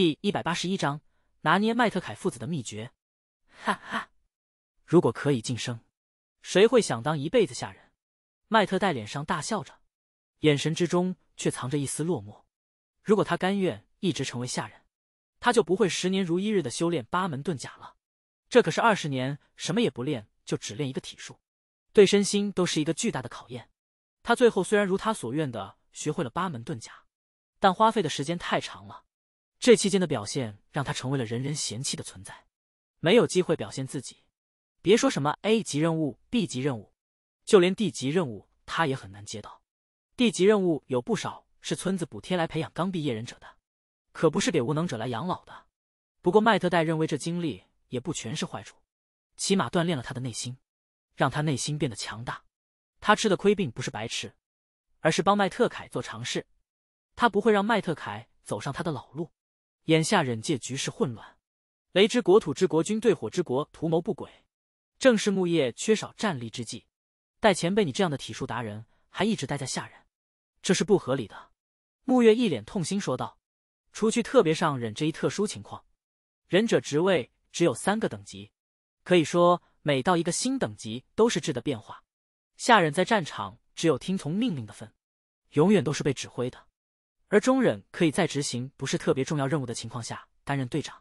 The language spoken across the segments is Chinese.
第一百八十一章，拿捏麦特凯父子的秘诀。哈哈，如果可以晋升，谁会想当一辈子下人？麦特戴脸上大笑着，眼神之中却藏着一丝落寞。如果他甘愿一直成为下人，他就不会十年如一日的修炼八门遁甲了。这可是二十年什么也不练，就只练一个体术，对身心都是一个巨大的考验。他最后虽然如他所愿的学会了八门遁甲，但花费的时间太长了。这期间的表现让他成为了人人嫌弃的存在，没有机会表现自己，别说什么 A 级任务、B 级任务，就连 D 级任务他也很难接到。D 级任务有不少是村子补贴来培养刚毕业忍者的，可不是给无能者来养老的。不过麦特戴认为这经历也不全是坏处，起码锻炼了他的内心，让他内心变得强大。他吃的亏并不是白吃，而是帮麦特凯做尝试，他不会让麦特凯走上他的老路。眼下忍界局势混乱，雷之国土之国君对火之国图谋不轨，正是木叶缺少战力之际。待前辈，你这样的体术达人还一直待在下忍，这是不合理的。木月一脸痛心说道：“除去特别上忍这一特殊情况，忍者职位只有三个等级，可以说每到一个新等级都是质的变化。下忍在战场只有听从命令的份，永远都是被指挥的。”而中忍可以在执行不是特别重要任务的情况下担任队长，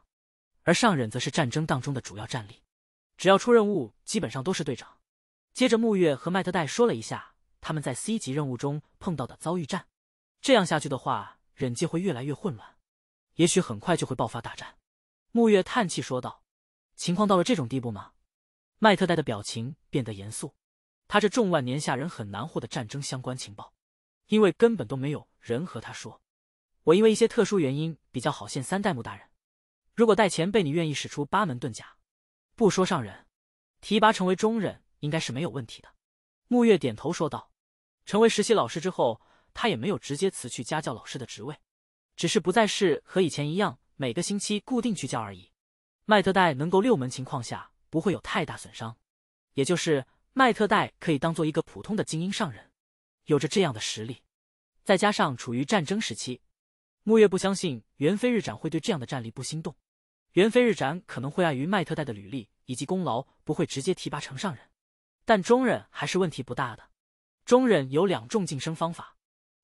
而上忍则是战争当中的主要战力，只要出任务基本上都是队长。接着木月和麦特戴说了一下他们在 C 级任务中碰到的遭遇战，这样下去的话，忍界会越来越混乱，也许很快就会爆发大战。木月叹气说道：“情况到了这种地步吗？”麦特戴的表情变得严肃，他这众万年下人很难获得战争相关情报。因为根本都没有人和他说，我因为一些特殊原因比较好现三代目大人。如果带前辈你愿意使出八门遁甲，不说上人，提拔成为中忍应该是没有问题的。木月点头说道。成为实习老师之后，他也没有直接辞去家教老师的职位，只是不再是和以前一样每个星期固定去教而已。麦特戴能够六门情况下不会有太大损伤，也就是麦特戴可以当做一个普通的精英上人。有着这样的实力，再加上处于战争时期，木叶不相信猿飞日斩会对这样的战力不心动。猿飞日斩可能会碍于麦特代的履历以及功劳，不会直接提拔成上忍，但中忍还是问题不大的。中忍有两种晋升方法，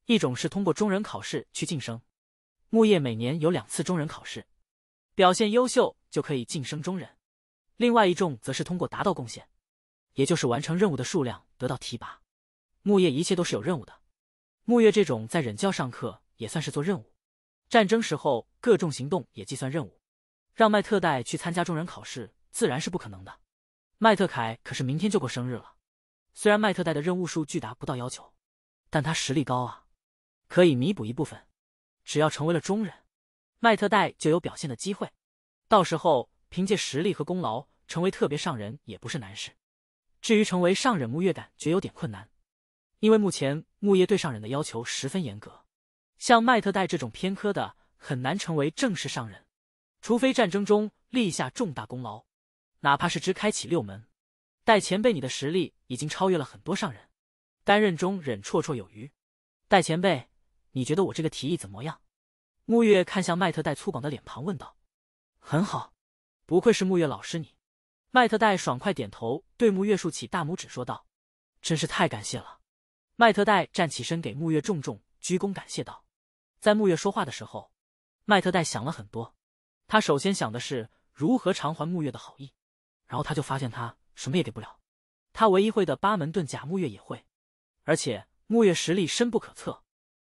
一种是通过中忍考试去晋升，木叶每年有两次中忍考试，表现优秀就可以晋升中忍；另外一种则是通过达到贡献，也就是完成任务的数量得到提拔。木叶一切都是有任务的，木叶这种在忍教上课也算是做任务，战争时候各种行动也计算任务。让麦特代去参加中人考试，自然是不可能的。麦特凯可是明天就过生日了，虽然麦特代的任务数巨达不到要求，但他实力高啊，可以弥补一部分。只要成为了中人，麦特代就有表现的机会，到时候凭借实力和功劳成为特别上人也不是难事。至于成为上忍，木月感觉有点困难。因为目前木叶对上忍的要求十分严格，像麦特代这种偏科的很难成为正式上忍，除非战争中立下重大功劳，哪怕是只开启六门。戴前辈，你的实力已经超越了很多上忍，担任中忍绰绰有余。戴前辈，你觉得我这个提议怎么样？木月看向麦特戴粗犷的脸庞，问道：“很好，不愧是木月老师你。”麦特戴爽快点头，对木月竖起大拇指说道：“真是太感谢了。”麦特代站起身，给木月重重鞠躬，感谢道：“在木月说话的时候，麦特代想了很多。他首先想的是如何偿还木月的好意，然后他就发现他什么也给不了。他唯一会的八门遁甲，木月也会，而且木月实力深不可测，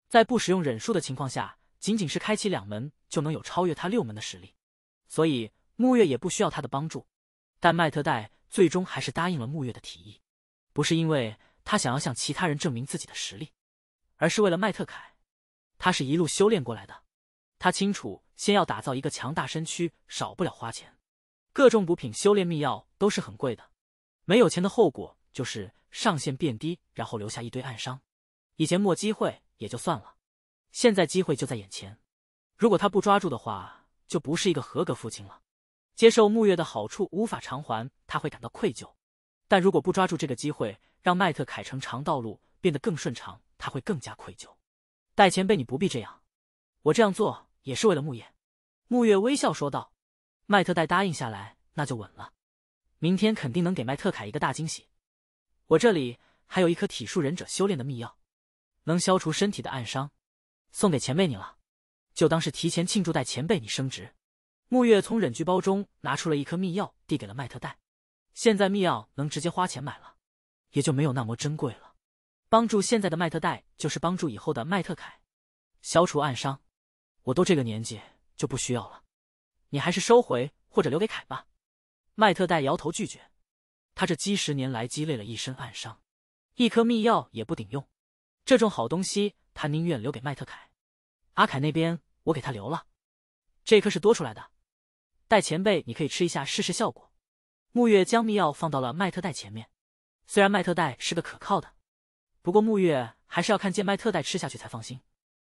在不使用忍术的情况下，仅仅是开启两门就能有超越他六门的实力。所以木月也不需要他的帮助。但麦特代最终还是答应了木月的提议，不是因为……”他想要向其他人证明自己的实力，而是为了麦特凯。他是一路修炼过来的，他清楚，先要打造一个强大身躯，少不了花钱。各种补品、修炼秘药都是很贵的，没有钱的后果就是上限变低，然后留下一堆暗伤。以前没机会也就算了，现在机会就在眼前，如果他不抓住的话，就不是一个合格父亲了。接受木月的好处无法偿还，他会感到愧疚，但如果不抓住这个机会，让迈特凯成长道路变得更顺畅，他会更加愧疚。戴前辈，你不必这样，我这样做也是为了木叶。木月微笑说道：“迈特戴答应下来，那就稳了，明天肯定能给迈特凯一个大惊喜。我这里还有一颗体术忍者修炼的秘药，能消除身体的暗伤，送给前辈你了，就当是提前庆祝戴前辈你升职。”木月从忍具包中拿出了一颗秘药，递给了迈特戴。现在秘药能直接花钱买了。也就没有那么珍贵了。帮助现在的麦特戴，就是帮助以后的麦特凯。消除暗伤，我都这个年纪就不需要了。你还是收回或者留给凯吧。麦特戴摇头拒绝。他这几十年来积累了一身暗伤，一颗秘药也不顶用。这种好东西，他宁愿留给麦特凯。阿凯那边我给他留了，这颗是多出来的。戴前辈，你可以吃一下试试效果。木月将秘药放到了麦特戴前面。虽然麦特代是个可靠的，不过木月还是要看见麦特代吃下去才放心。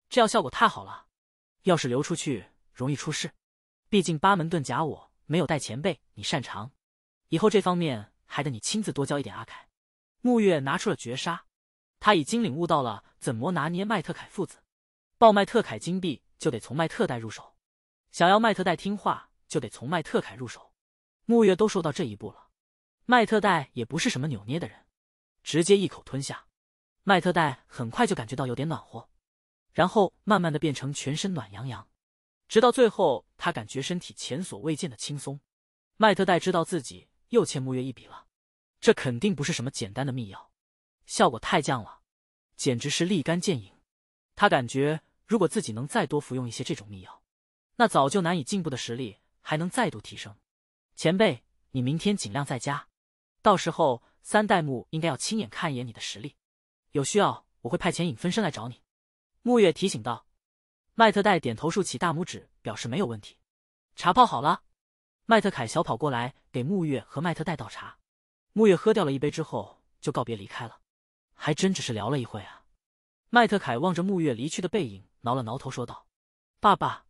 这药效果太好了，要是流出去容易出事。毕竟八门遁甲我没有带，前辈你擅长，以后这方面还得你亲自多教一点。阿凯，木月拿出了绝杀，他已经领悟到了怎么拿捏麦特凯父子。爆麦特凯金币就得从麦特代入手，想要麦特代听话就得从麦特凯入手。木月都说到这一步了。麦特戴也不是什么扭捏的人，直接一口吞下。麦特戴很快就感觉到有点暖和，然后慢慢的变成全身暖洋洋，直到最后他感觉身体前所未见的轻松。麦特戴知道自己又欠木月一笔了，这肯定不是什么简单的密药，效果太降了，简直是立竿见影。他感觉如果自己能再多服用一些这种密药，那早就难以进步的实力还能再度提升。前辈，你明天尽量在家。到时候三代目应该要亲眼看一眼你的实力，有需要我会派遣影分身来找你。”木月提醒道。麦特戴点头竖起大拇指，表示没有问题。茶泡好了，麦特凯小跑过来给木月和麦特戴倒茶。木月喝掉了一杯之后，就告别离开了。还真只是聊了一会啊！麦特凯望着木月离去的背影，挠了挠头说道：“爸爸，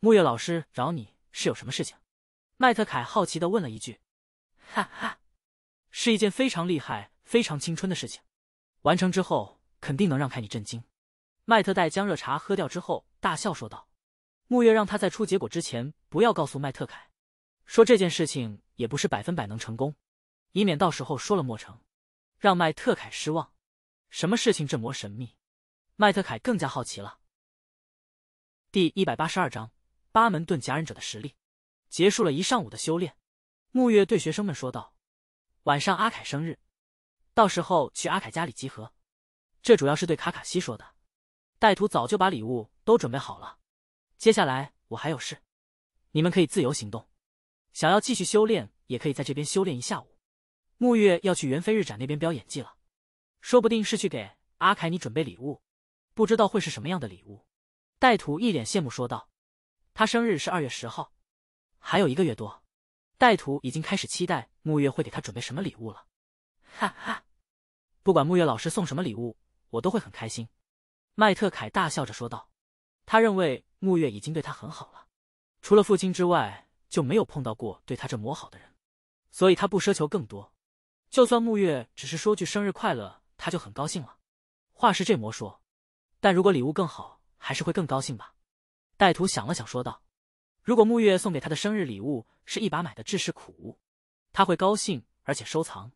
木月老师找你是有什么事情？”麦特凯好奇的问了一句。哈哈。是一件非常厉害、非常青春的事情，完成之后肯定能让凯你震惊。麦特戴将热茶喝掉之后，大笑说道：“木月让他在出结果之前不要告诉麦特凯，说这件事情也不是百分百能成功，以免到时候说了莫成，让麦特凯失望。什么事情这么神秘？”麦特凯更加好奇了。第一百八十二章八门遁甲忍者的实力。结束了一上午的修炼，木月对学生们说道。晚上阿凯生日，到时候去阿凯家里集合。这主要是对卡卡西说的。带土早就把礼物都准备好了。接下来我还有事，你们可以自由行动。想要继续修炼，也可以在这边修炼一下午。木月要去元飞日展那边飙演技了，说不定是去给阿凯你准备礼物，不知道会是什么样的礼物。带土一脸羡慕说道：“他生日是二月十号，还有一个月多。”带土已经开始期待木月会给他准备什么礼物了，哈哈，不管木月老师送什么礼物，我都会很开心。麦特凯大笑着说道，他认为木月已经对他很好了，除了父亲之外就没有碰到过对他这么好的人，所以他不奢求更多，就算木月只是说句生日快乐，他就很高兴了。话是这么说，但如果礼物更好，还是会更高兴吧。带土想了想说道。如果木月送给他的生日礼物是一把买的制式苦，他会高兴而且收藏；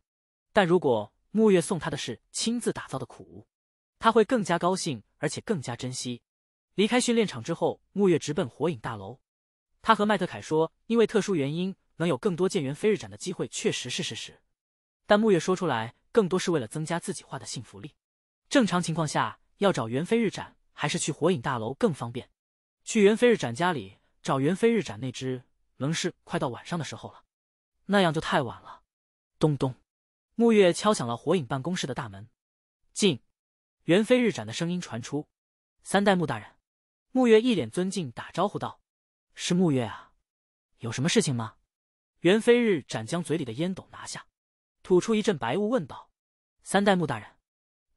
但如果木月送他的是亲自打造的苦，他会更加高兴而且更加珍惜。离开训练场之后，木月直奔火影大楼。他和麦特凯说：“因为特殊原因能有更多见元飞日展的机会，确实是事实。”但木月说出来更多是为了增加自己画的信服力。正常情况下，要找元飞日展还是去火影大楼更方便。去元飞日展家里。找元飞日斩那只能是快到晚上的时候了，那样就太晚了。咚咚，木月敲响了火影办公室的大门。进，元飞日斩的声音传出。三代木大人，木月一脸尊敬打招呼道：“是木月啊，有什么事情吗？”元飞日斩将嘴里的烟斗拿下，吐出一阵白雾，问道：“三代木大人，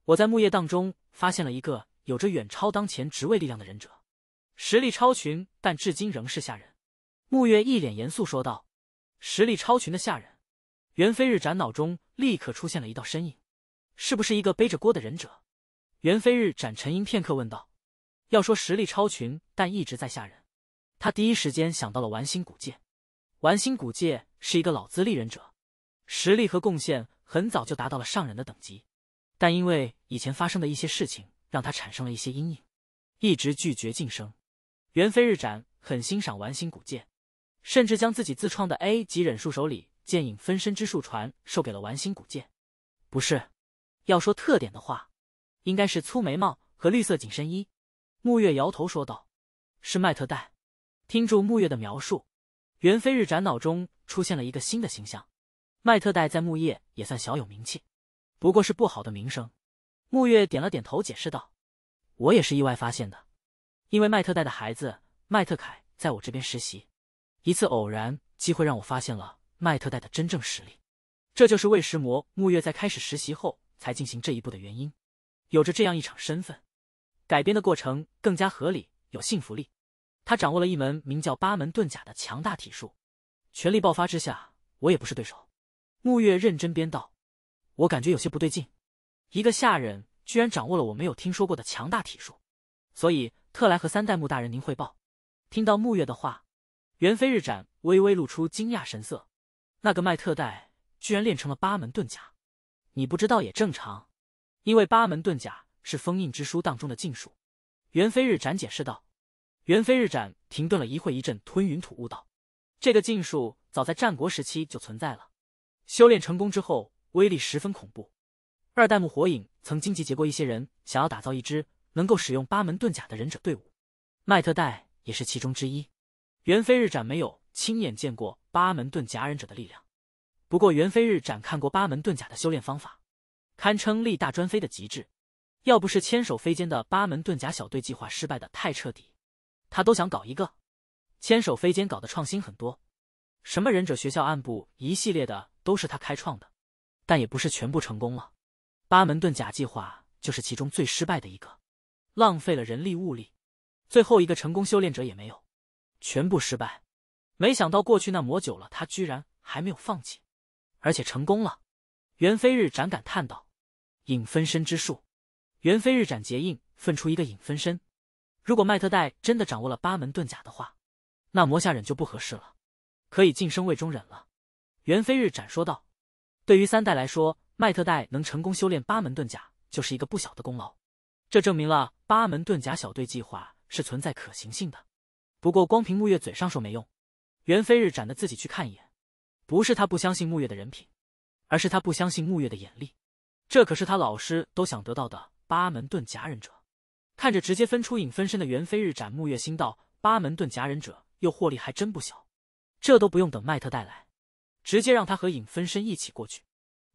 我在木叶当中发现了一个有着远超当前职位力量的忍者。”实力超群，但至今仍是下人。木月一脸严肃说道：“实力超群的下人。”元飞日斩脑中立刻出现了一道身影，是不是一个背着锅的忍者？元飞日斩沉吟片刻问道：“要说实力超群，但一直在下人，他第一时间想到了完心古界。完心古界是一个老资历忍者，实力和贡献很早就达到了上人的等级，但因为以前发生的一些事情，让他产生了一些阴影，一直拒绝晋升。”元飞日斩很欣赏完心古剑，甚至将自己自创的 A 级忍术手里剑影分身之术传授给了完心古剑。不是，要说特点的话，应该是粗眉毛和绿色紧身衣。木月摇头说道：“是麦特戴。”听住木月的描述，元飞日斩脑中出现了一个新的形象。麦特戴在木叶也算小有名气，不过是不好的名声。木月点了点头，解释道：“我也是意外发现的。”因为麦特戴的孩子麦特凯在我这边实习，一次偶然机会让我发现了麦特戴的真正实力。这就是魏石魔木月在开始实习后才进行这一步的原因。有着这样一场身份改编的过程更加合理，有信服力。他掌握了一门名叫八门遁甲的强大体术，全力爆发之下我也不是对手。木月认真编道：“我感觉有些不对劲，一个下人居然掌握了我没有听说过的强大体术，所以。”特来和三代目大人您汇报。听到木月的话，元飞日斩微微露出惊讶神色。那个麦特代居然练成了八门遁甲，你不知道也正常，因为八门遁甲是封印之书当中的禁术。元飞日斩解释道。元飞日斩停顿了一会，一阵吞云吐雾道：“这个禁术早在战国时期就存在了，修炼成功之后威力十分恐怖。二代目火影曾经集结过一些人，想要打造一支。”能够使用八门遁甲的忍者队伍，麦特戴也是其中之一。元飞日斩没有亲眼见过八门遁甲忍者的力量，不过元飞日斩看过八门遁甲的修炼方法，堪称力大专飞的极致。要不是千手飞间的八门遁甲小队计划失败的太彻底，他都想搞一个。千手飞间搞的创新很多，什么忍者学校暗部一系列的都是他开创的，但也不是全部成功了。八门遁甲计划就是其中最失败的一个。浪费了人力物力，最后一个成功修炼者也没有，全部失败。没想到过去那魔久了，他居然还没有放弃，而且成功了。元飞日斩感叹道：“影分身之术。”元飞日斩结印，分出一个影分身。如果麦特戴真的掌握了八门遁甲的话，那魔下忍就不合适了，可以晋升为中忍了。元飞日斩说道：“对于三代来说，麦特戴能成功修炼八门遁甲，就是一个不小的功劳。”这证明了八门遁甲小队计划是存在可行性的。不过，光凭木月嘴上说没用，元飞日斩的自己去看一眼。不是他不相信木月的人品，而是他不相信木月的眼力。这可是他老师都想得到的八门遁甲忍者。看着直接分出影分身的元飞日斩，木月心道：八门遁甲忍者诱惑力还真不小。这都不用等迈特带来，直接让他和影分身一起过去。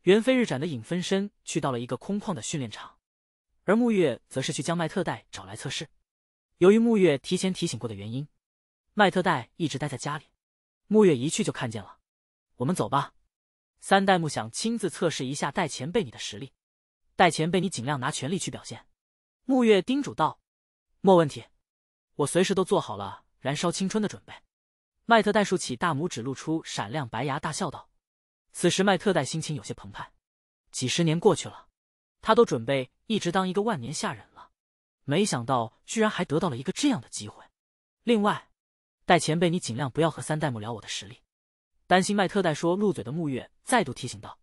元飞日斩的影分身去到了一个空旷的训练场。而木月则是去将麦特戴找来测试，由于木月提前提醒过的原因，麦特戴一直待在家里。木月一去就看见了，我们走吧。三代目想亲自测试一下戴前辈你的实力，戴前辈你尽量拿全力去表现。木月叮嘱道。莫问题，我随时都做好了燃烧青春的准备。麦特戴竖起大拇指，露出闪亮白牙，大笑道。此时麦特戴心情有些澎湃，几十年过去了。他都准备一直当一个万年下人了，没想到居然还得到了一个这样的机会。另外，戴前辈，你尽量不要和三代目聊我的实力，担心麦特戴说露嘴的木月再度提醒道。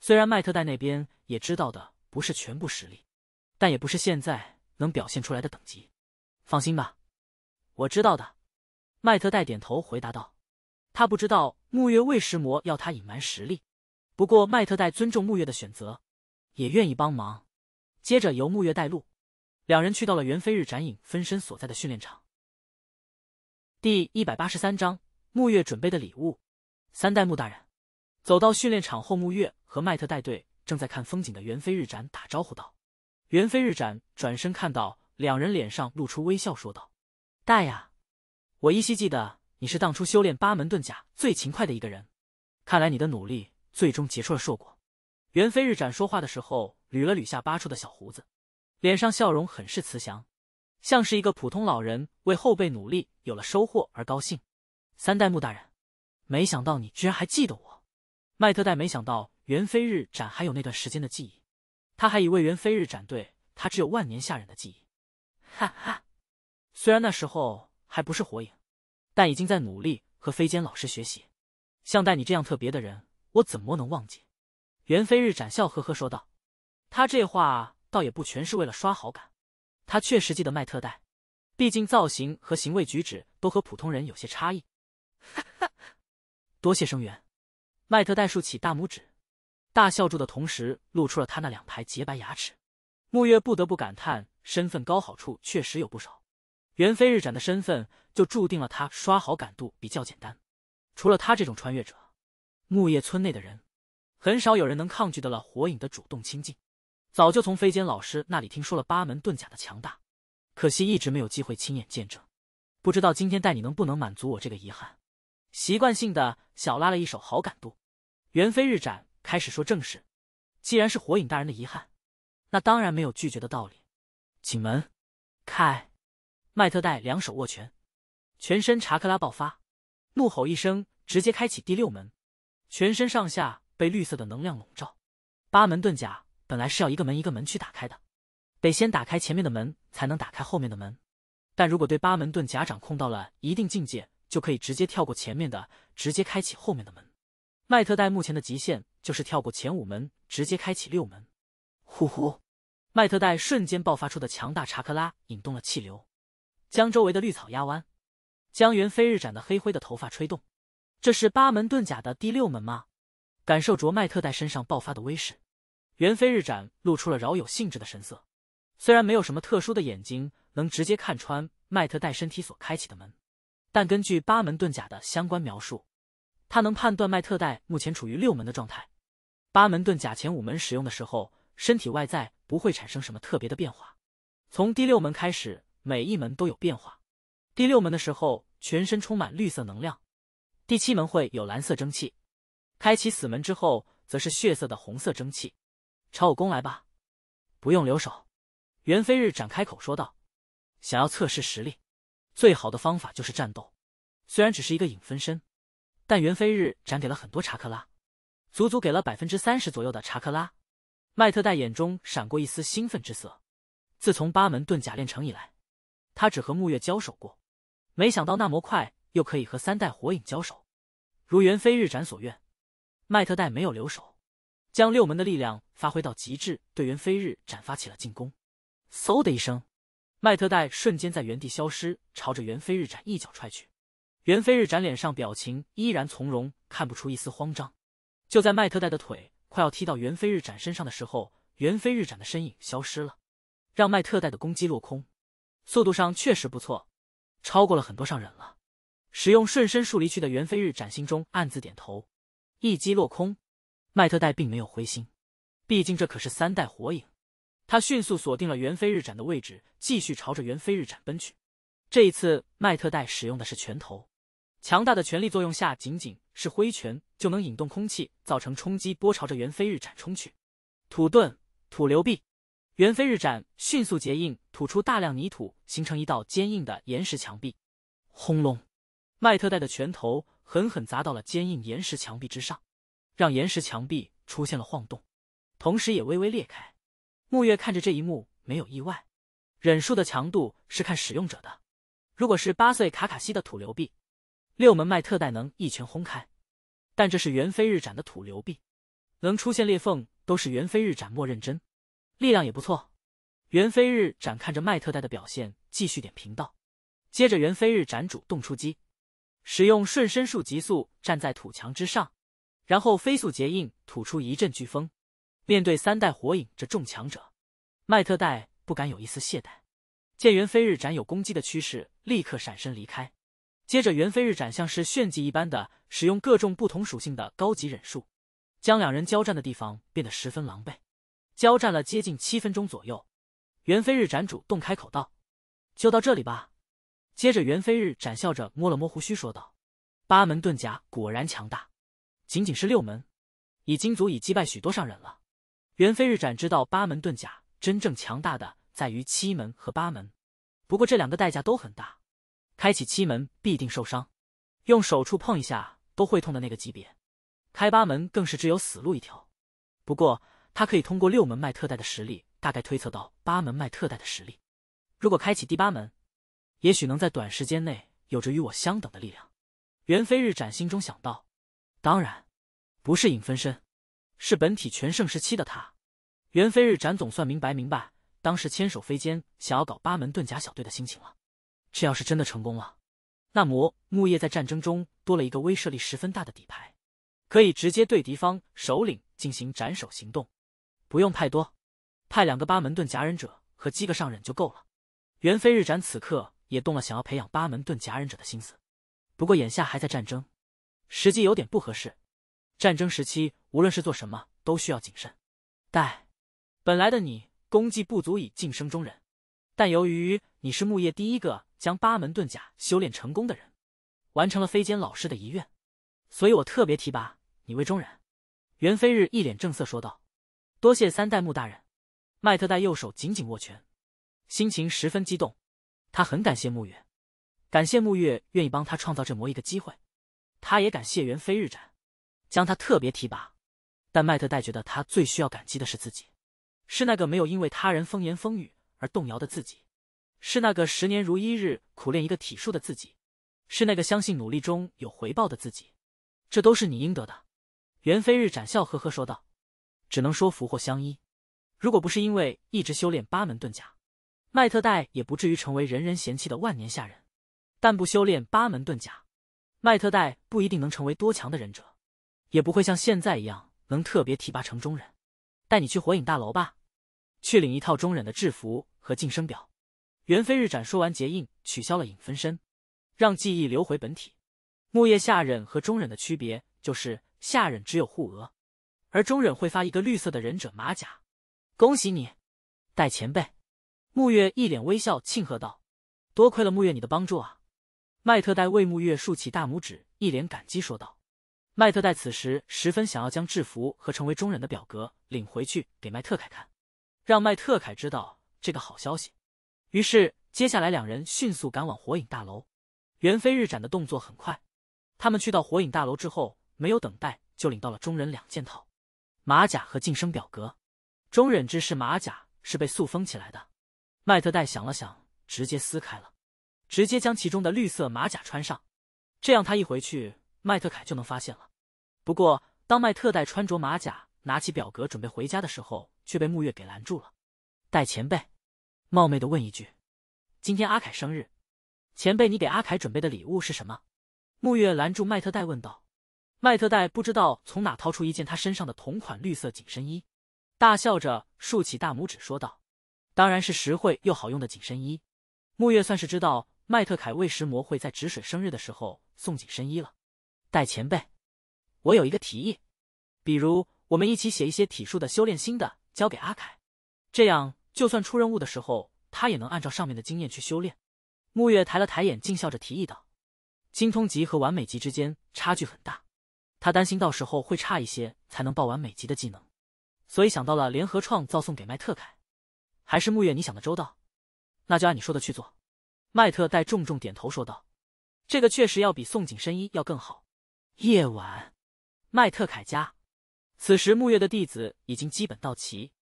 虽然麦特代那边也知道的不是全部实力，但也不是现在能表现出来的等级。放心吧，我知道的。麦特代点头回答道。他不知道木月为石魔要他隐瞒实力，不过麦特代尊重木月的选择。也愿意帮忙。接着由木月带路，两人去到了元飞日展影分身所在的训练场。第一百八十三章木月准备的礼物。三代木大人，走到训练场后，木月和麦特带队，正在看风景的元飞日展打招呼道：“元飞日展，转身看到两人脸上露出微笑，说道：‘大爷，我依稀记得你是当初修炼八门遁甲最勤快的一个人，看来你的努力最终结出了硕果。’”猿飞日斩说话的时候捋了捋下巴处的小胡子，脸上笑容很是慈祥，像是一个普通老人为后辈努力有了收获而高兴。三代目大人，没想到你居然还记得我。麦特戴没想到猿飞日斩还有那段时间的记忆，他还以为猿飞日斩对他只有万年下人的记忆。哈哈，虽然那时候还不是火影，但已经在努力和飞间老师学习。像带你这样特别的人，我怎么能忘记？元飞日展笑呵呵说道：“他这话倒也不全是为了刷好感，他确实记得麦特戴，毕竟造型和行为举止都和普通人有些差异。”哈哈，多谢声援，麦特代竖起大拇指，大笑住的同时露出了他那两排洁白牙齿。木月不得不感叹：身份高好处确实有不少，元飞日展的身份就注定了他刷好感度比较简单。除了他这种穿越者，木叶村内的人。很少有人能抗拒得了火影的主动亲近。早就从飞间老师那里听说了八门遁甲的强大，可惜一直没有机会亲眼见证。不知道今天带你能不能满足我这个遗憾。习惯性的小拉了一手好感度，元飞日斩开始说正事。既然是火影大人的遗憾，那当然没有拒绝的道理。请门开，麦特带两手握拳，全身查克拉爆发，怒吼一声，直接开启第六门，全身上下。被绿色的能量笼罩，八门遁甲本来是要一个门一个门去打开的，得先打开前面的门才能打开后面的门。但如果对八门遁甲掌控到了一定境界，就可以直接跳过前面的，直接开启后面的门。麦特戴目前的极限就是跳过前五门，直接开启六门。呼呼，麦特戴瞬间爆发出的强大查克拉引动了气流，将周围的绿草压弯，将原飞日斩的黑灰的头发吹动。这是八门遁甲的第六门吗？感受着麦特戴身上爆发的威势，元飞日斩露出了饶有兴致的神色。虽然没有什么特殊的眼睛能直接看穿麦特戴身体所开启的门，但根据八门遁甲的相关描述，他能判断麦特戴目前处于六门的状态。八门遁甲前五门使用的时候，身体外在不会产生什么特别的变化。从第六门开始，每一门都有变化。第六门的时候，全身充满绿色能量；第七门会有蓝色蒸汽。开启死门之后，则是血色的红色蒸汽，朝我攻来吧，不用留手。”元飞日展开口说道，“想要测试实力，最好的方法就是战斗。虽然只是一个影分身，但元飞日斩给了很多查克拉，足足给了百分之三十左右的查克拉。”麦特戴眼中闪过一丝兴奋之色。自从八门遁甲练成以来，他只和木月交手过，没想到那么快又可以和三代火影交手。如元飞日斩所愿。麦特代没有留手，将六门的力量发挥到极致，对元飞日斩发起了进攻。嗖的一声，麦特代瞬间在原地消失，朝着元飞日斩一脚踹去。元飞日斩脸上表情依然从容，看不出一丝慌张。就在麦特代的腿快要踢到元飞日斩身上的时候，元飞日斩的身影消失了，让麦特代的攻击落空。速度上确实不错，超过了很多上忍了。使用瞬身术离去的元飞日斩心中暗自点头。一击落空，麦特代并没有灰心，毕竟这可是三代火影。他迅速锁定了猿飞日斩的位置，继续朝着猿飞日斩奔去。这一次，麦特代使用的是拳头，强大的权力作用下，仅仅是挥拳就能引动空气，造成冲击波朝着猿飞日斩冲去。土遁土流壁，猿飞日斩迅速结印，吐出大量泥土，形成一道坚硬的岩石墙壁。轰隆！麦特代的拳头。狠狠砸到了坚硬岩石墙壁之上，让岩石墙壁出现了晃动，同时也微微裂开。木月看着这一幕，没有意外。忍术的强度是看使用者的，如果是八岁卡卡西的土流壁，六门脉特带能一拳轰开，但这是猿飞日斩的土流壁，能出现裂缝都是猿飞日斩默认真，力量也不错。猿飞日斩看着麦特带的表现，继续点评道，接着猿飞日斩主动出击。使用瞬身术急速站在土墙之上，然后飞速结印吐出一阵飓风。面对三代火影这众强者，麦特代不敢有一丝懈怠。见猿飞日斩有攻击的趋势，立刻闪身离开。接着，猿飞日斩像是炫技一般的使用各种不同属性的高级忍术，将两人交战的地方变得十分狼狈。交战了接近七分钟左右，猿飞日斩主动开口道：“就到这里吧。”接着，袁飞日展笑着摸了摸胡须，说道：“八门遁甲果然强大，仅仅是六门，已经足以击败许多上人了。”袁飞日展知道，八门遁甲真正强大的在于七门和八门，不过这两个代价都很大。开启七门必定受伤，用手触碰一下都会痛的那个级别；开八门更是只有死路一条。不过，他可以通过六门迈特代的实力，大概推测到八门迈特代的实力。如果开启第八门。也许能在短时间内有着与我相等的力量，元飞日斩心中想到。当然，不是影分身，是本体全盛时期的他。元飞日斩总算明白明白当时千手飞间想要搞八门遁甲小队的心情了。这要是真的成功了，那么木叶在战争中多了一个威慑力十分大的底牌，可以直接对敌方首领进行斩首行动。不用太多，派两个八门遁甲忍者和几个上忍就够了。元飞日斩此刻。也动了想要培养八门遁甲忍者的心思，不过眼下还在战争，时机有点不合适。战争时期，无论是做什么都需要谨慎。但，本来的你功绩不足以晋升中忍，但由于你是木叶第一个将八门遁甲修炼成功的人，完成了飞间老师的遗愿，所以我特别提拔你为中忍。猿飞日一脸正色说道：“多谢三代目大人。”迈特带右手紧紧握拳，心情十分激动。他很感谢木月，感谢木月愿意帮他创造这魔一个机会，他也感谢元飞日展，将他特别提拔。但麦特戴觉得他最需要感激的是自己，是那个没有因为他人风言风语而动摇的自己，是那个十年如一日苦练一个体术的自己，是那个相信努力中有回报的自己。这都是你应得的。元飞日展笑呵呵说道：“只能说福祸相依。如果不是因为一直修炼八门遁甲。”麦特代也不至于成为人人嫌弃的万年下忍，但不修炼八门遁甲，麦特代不一定能成为多强的忍者，也不会像现在一样能特别提拔成中忍。带你去火影大楼吧，去领一套中忍的制服和晋升表。猿飞日斩说完结印，取消了影分身，让记忆流回本体。木叶下忍和中忍的区别就是下忍只有护额，而中忍会发一个绿色的忍者马甲。恭喜你，带前辈。沐月一脸微笑庆贺道：“多亏了沐月你的帮助啊！”麦特戴为沐月竖起大拇指，一脸感激说道。麦特戴此时十分想要将制服和成为中忍的表格领回去给麦特凯看，让麦特凯知道这个好消息。于是，接下来两人迅速赶往火影大楼。猿飞日斩的动作很快，他们去到火影大楼之后，没有等待就领到了中忍两件套、马甲和晋升表格。中忍之士马甲是被塑封起来的。麦特戴想了想，直接撕开了，直接将其中的绿色马甲穿上，这样他一回去，麦特凯就能发现了。不过，当麦特戴穿着马甲拿起表格准备回家的时候，却被木月给拦住了。戴前辈，冒昧的问一句，今天阿凯生日，前辈你给阿凯准备的礼物是什么？木月拦住麦特戴问道。麦特戴不知道从哪掏出一件他身上的同款绿色紧身衣，大笑着竖起大拇指说道。当然是实惠又好用的紧身衣，木月算是知道麦特凯为食魔会在止水生日的时候送紧身衣了。戴前辈，我有一个提议，比如我们一起写一些体术的修炼心得，交给阿凯，这样就算出任务的时候，他也能按照上面的经验去修炼。木月抬了抬眼镜，笑着提议道：“精通级和完美级之间差距很大，他担心到时候会差一些才能报完美级的技能，所以想到了联合创造送给麦特凯。”还是木月你想的周到，那就按你说的去做。麦特带重重点头说道：“这个确实要比宋景深一要更好。”夜晚，麦特凯家，此时木月的弟子已经基本到齐。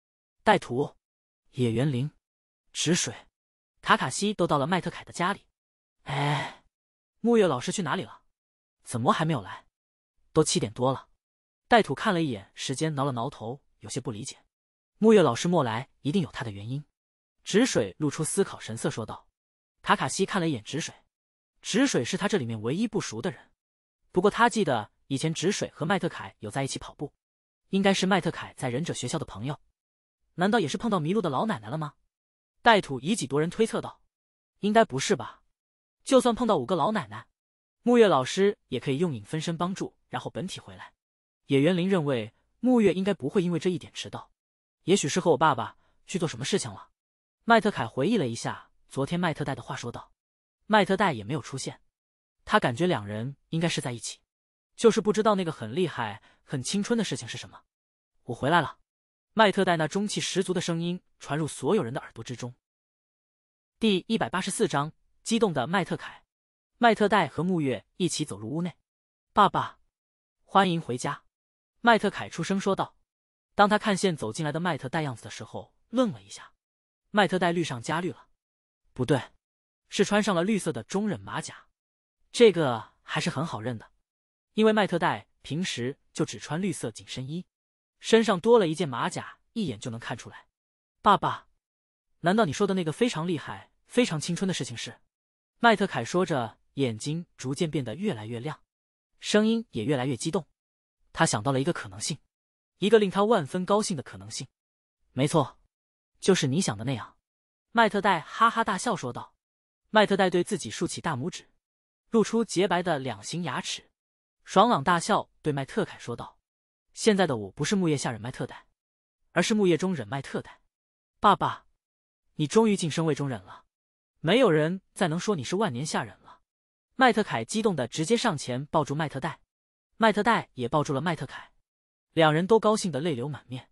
带土、野原玲、止水、卡卡西都到了麦特凯的家里。哎，木月老师去哪里了？怎么还没有来？都七点多了。带土看了一眼时间，挠了挠头，有些不理解。木月老师莫来一定有他的原因，止水露出思考神色说道。卡卡西看了一眼止水，止水是他这里面唯一不熟的人，不过他记得以前止水和迈特凯有在一起跑步，应该是迈特凯在忍者学校的朋友。难道也是碰到迷路的老奶奶了吗？带土以己夺人推测道。应该不是吧，就算碰到五个老奶奶，木月老师也可以用影分身帮助，然后本体回来。野原林认为木月应该不会因为这一点迟到。也许是和我爸爸去做什么事情了。麦特凯回忆了一下昨天麦特戴的话，说道：“麦特戴也没有出现，他感觉两人应该是在一起，就是不知道那个很厉害、很青春的事情是什么。”我回来了。麦特戴那中气十足的声音传入所有人的耳朵之中。第一百八十四章激动的麦特凯。麦特戴和木月一起走入屋内。“爸爸，欢迎回家。”麦特凯出声说道。当他看见走进来的麦特戴样子的时候，愣了一下。麦特戴绿上加绿了，不对，是穿上了绿色的中忍马甲。这个还是很好认的，因为麦特戴平时就只穿绿色紧身衣，身上多了一件马甲，一眼就能看出来。爸爸，难道你说的那个非常厉害、非常青春的事情是？麦特凯说着，眼睛逐渐变得越来越亮，声音也越来越激动。他想到了一个可能性。一个令他万分高兴的可能性，没错，就是你想的那样。麦特戴哈哈大笑说道。麦特戴对自己竖起大拇指，露出洁白的两行牙齿，爽朗大笑对麦特凯说道：“现在的我不是木叶下忍麦特戴，而是木叶中忍麦特戴。爸爸，你终于晋升为中忍了，没有人再能说你是万年下忍了。”麦特凯激动的直接上前抱住麦特戴，麦特戴也抱住了麦特凯。两人都高兴得泪流满面，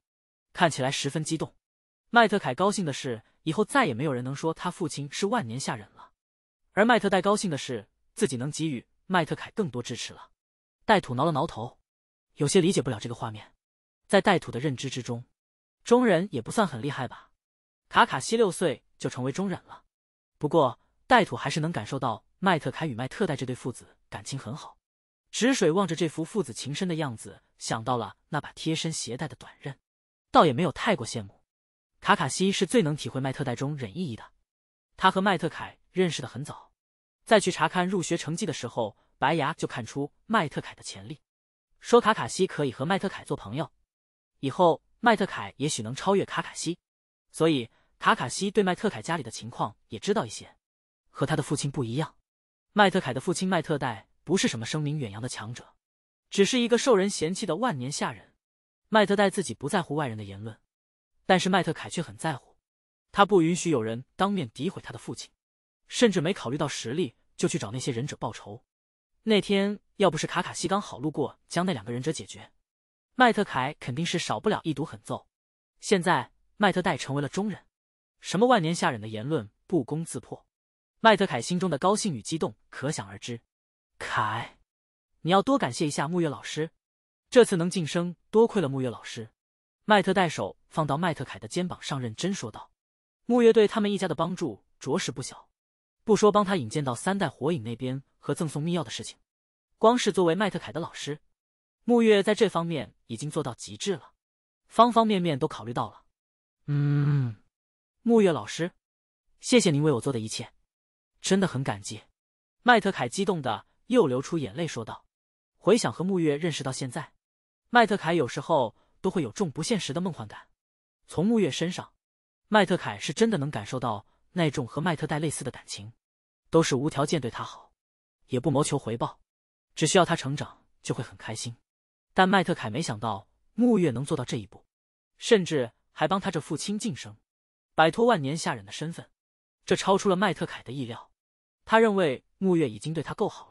看起来十分激动。麦特凯高兴的是，以后再也没有人能说他父亲是万年下忍了；而麦特戴高兴的是，自己能给予麦特凯更多支持了。带土挠了挠头，有些理解不了这个画面。在带土的认知之中，中忍也不算很厉害吧？卡卡西六岁就成为中忍了。不过，带土还是能感受到麦特凯与麦特戴这对父子感情很好。止水望着这副父子情深的样子，想到了那把贴身携带的短刃，倒也没有太过羡慕。卡卡西是最能体会麦特带中忍意义的，他和麦特凯认识的很早，在去查看入学成绩的时候，白牙就看出麦特凯的潜力，说卡卡西可以和麦特凯做朋友，以后麦特凯也许能超越卡卡西。所以卡卡西对麦特凯家里的情况也知道一些，和他的父亲不一样，麦特凯的父亲麦特戴不是什么声名远扬的强者，只是一个受人嫌弃的万年下人。麦特戴自己不在乎外人的言论，但是麦特凯却很在乎。他不允许有人当面诋毁他的父亲，甚至没考虑到实力就去找那些忍者报仇。那天要不是卡卡西刚好路过，将那两个忍者解决，麦特凯肯定是少不了一毒狠揍。现在麦特戴成为了中忍，什么万年下忍的言论不攻自破。麦特凯心中的高兴与激动可想而知。凯，你要多感谢一下木月老师，这次能晋升多亏了木月老师。迈特戴手放到迈特凯的肩膀上，认真说道：“木月对他们一家的帮助着实不小，不说帮他引荐到三代火影那边和赠送密钥的事情，光是作为迈特凯的老师，木月在这方面已经做到极致了，方方面面都考虑到了。”嗯，木月老师，谢谢您为我做的一切，真的很感激。迈特凯激动的。又流出眼泪，说道：“回想和沐月认识到现在，麦特凯有时候都会有种不现实的梦幻感。从沐月身上，麦特凯是真的能感受到那种和麦特戴类似的感情，都是无条件对他好，也不谋求回报，只需要他成长就会很开心。但麦特凯没想到沐月能做到这一步，甚至还帮他这父亲晋升，摆脱万年下忍的身份，这超出了麦特凯的意料。他认为沐月已经对他够好了。”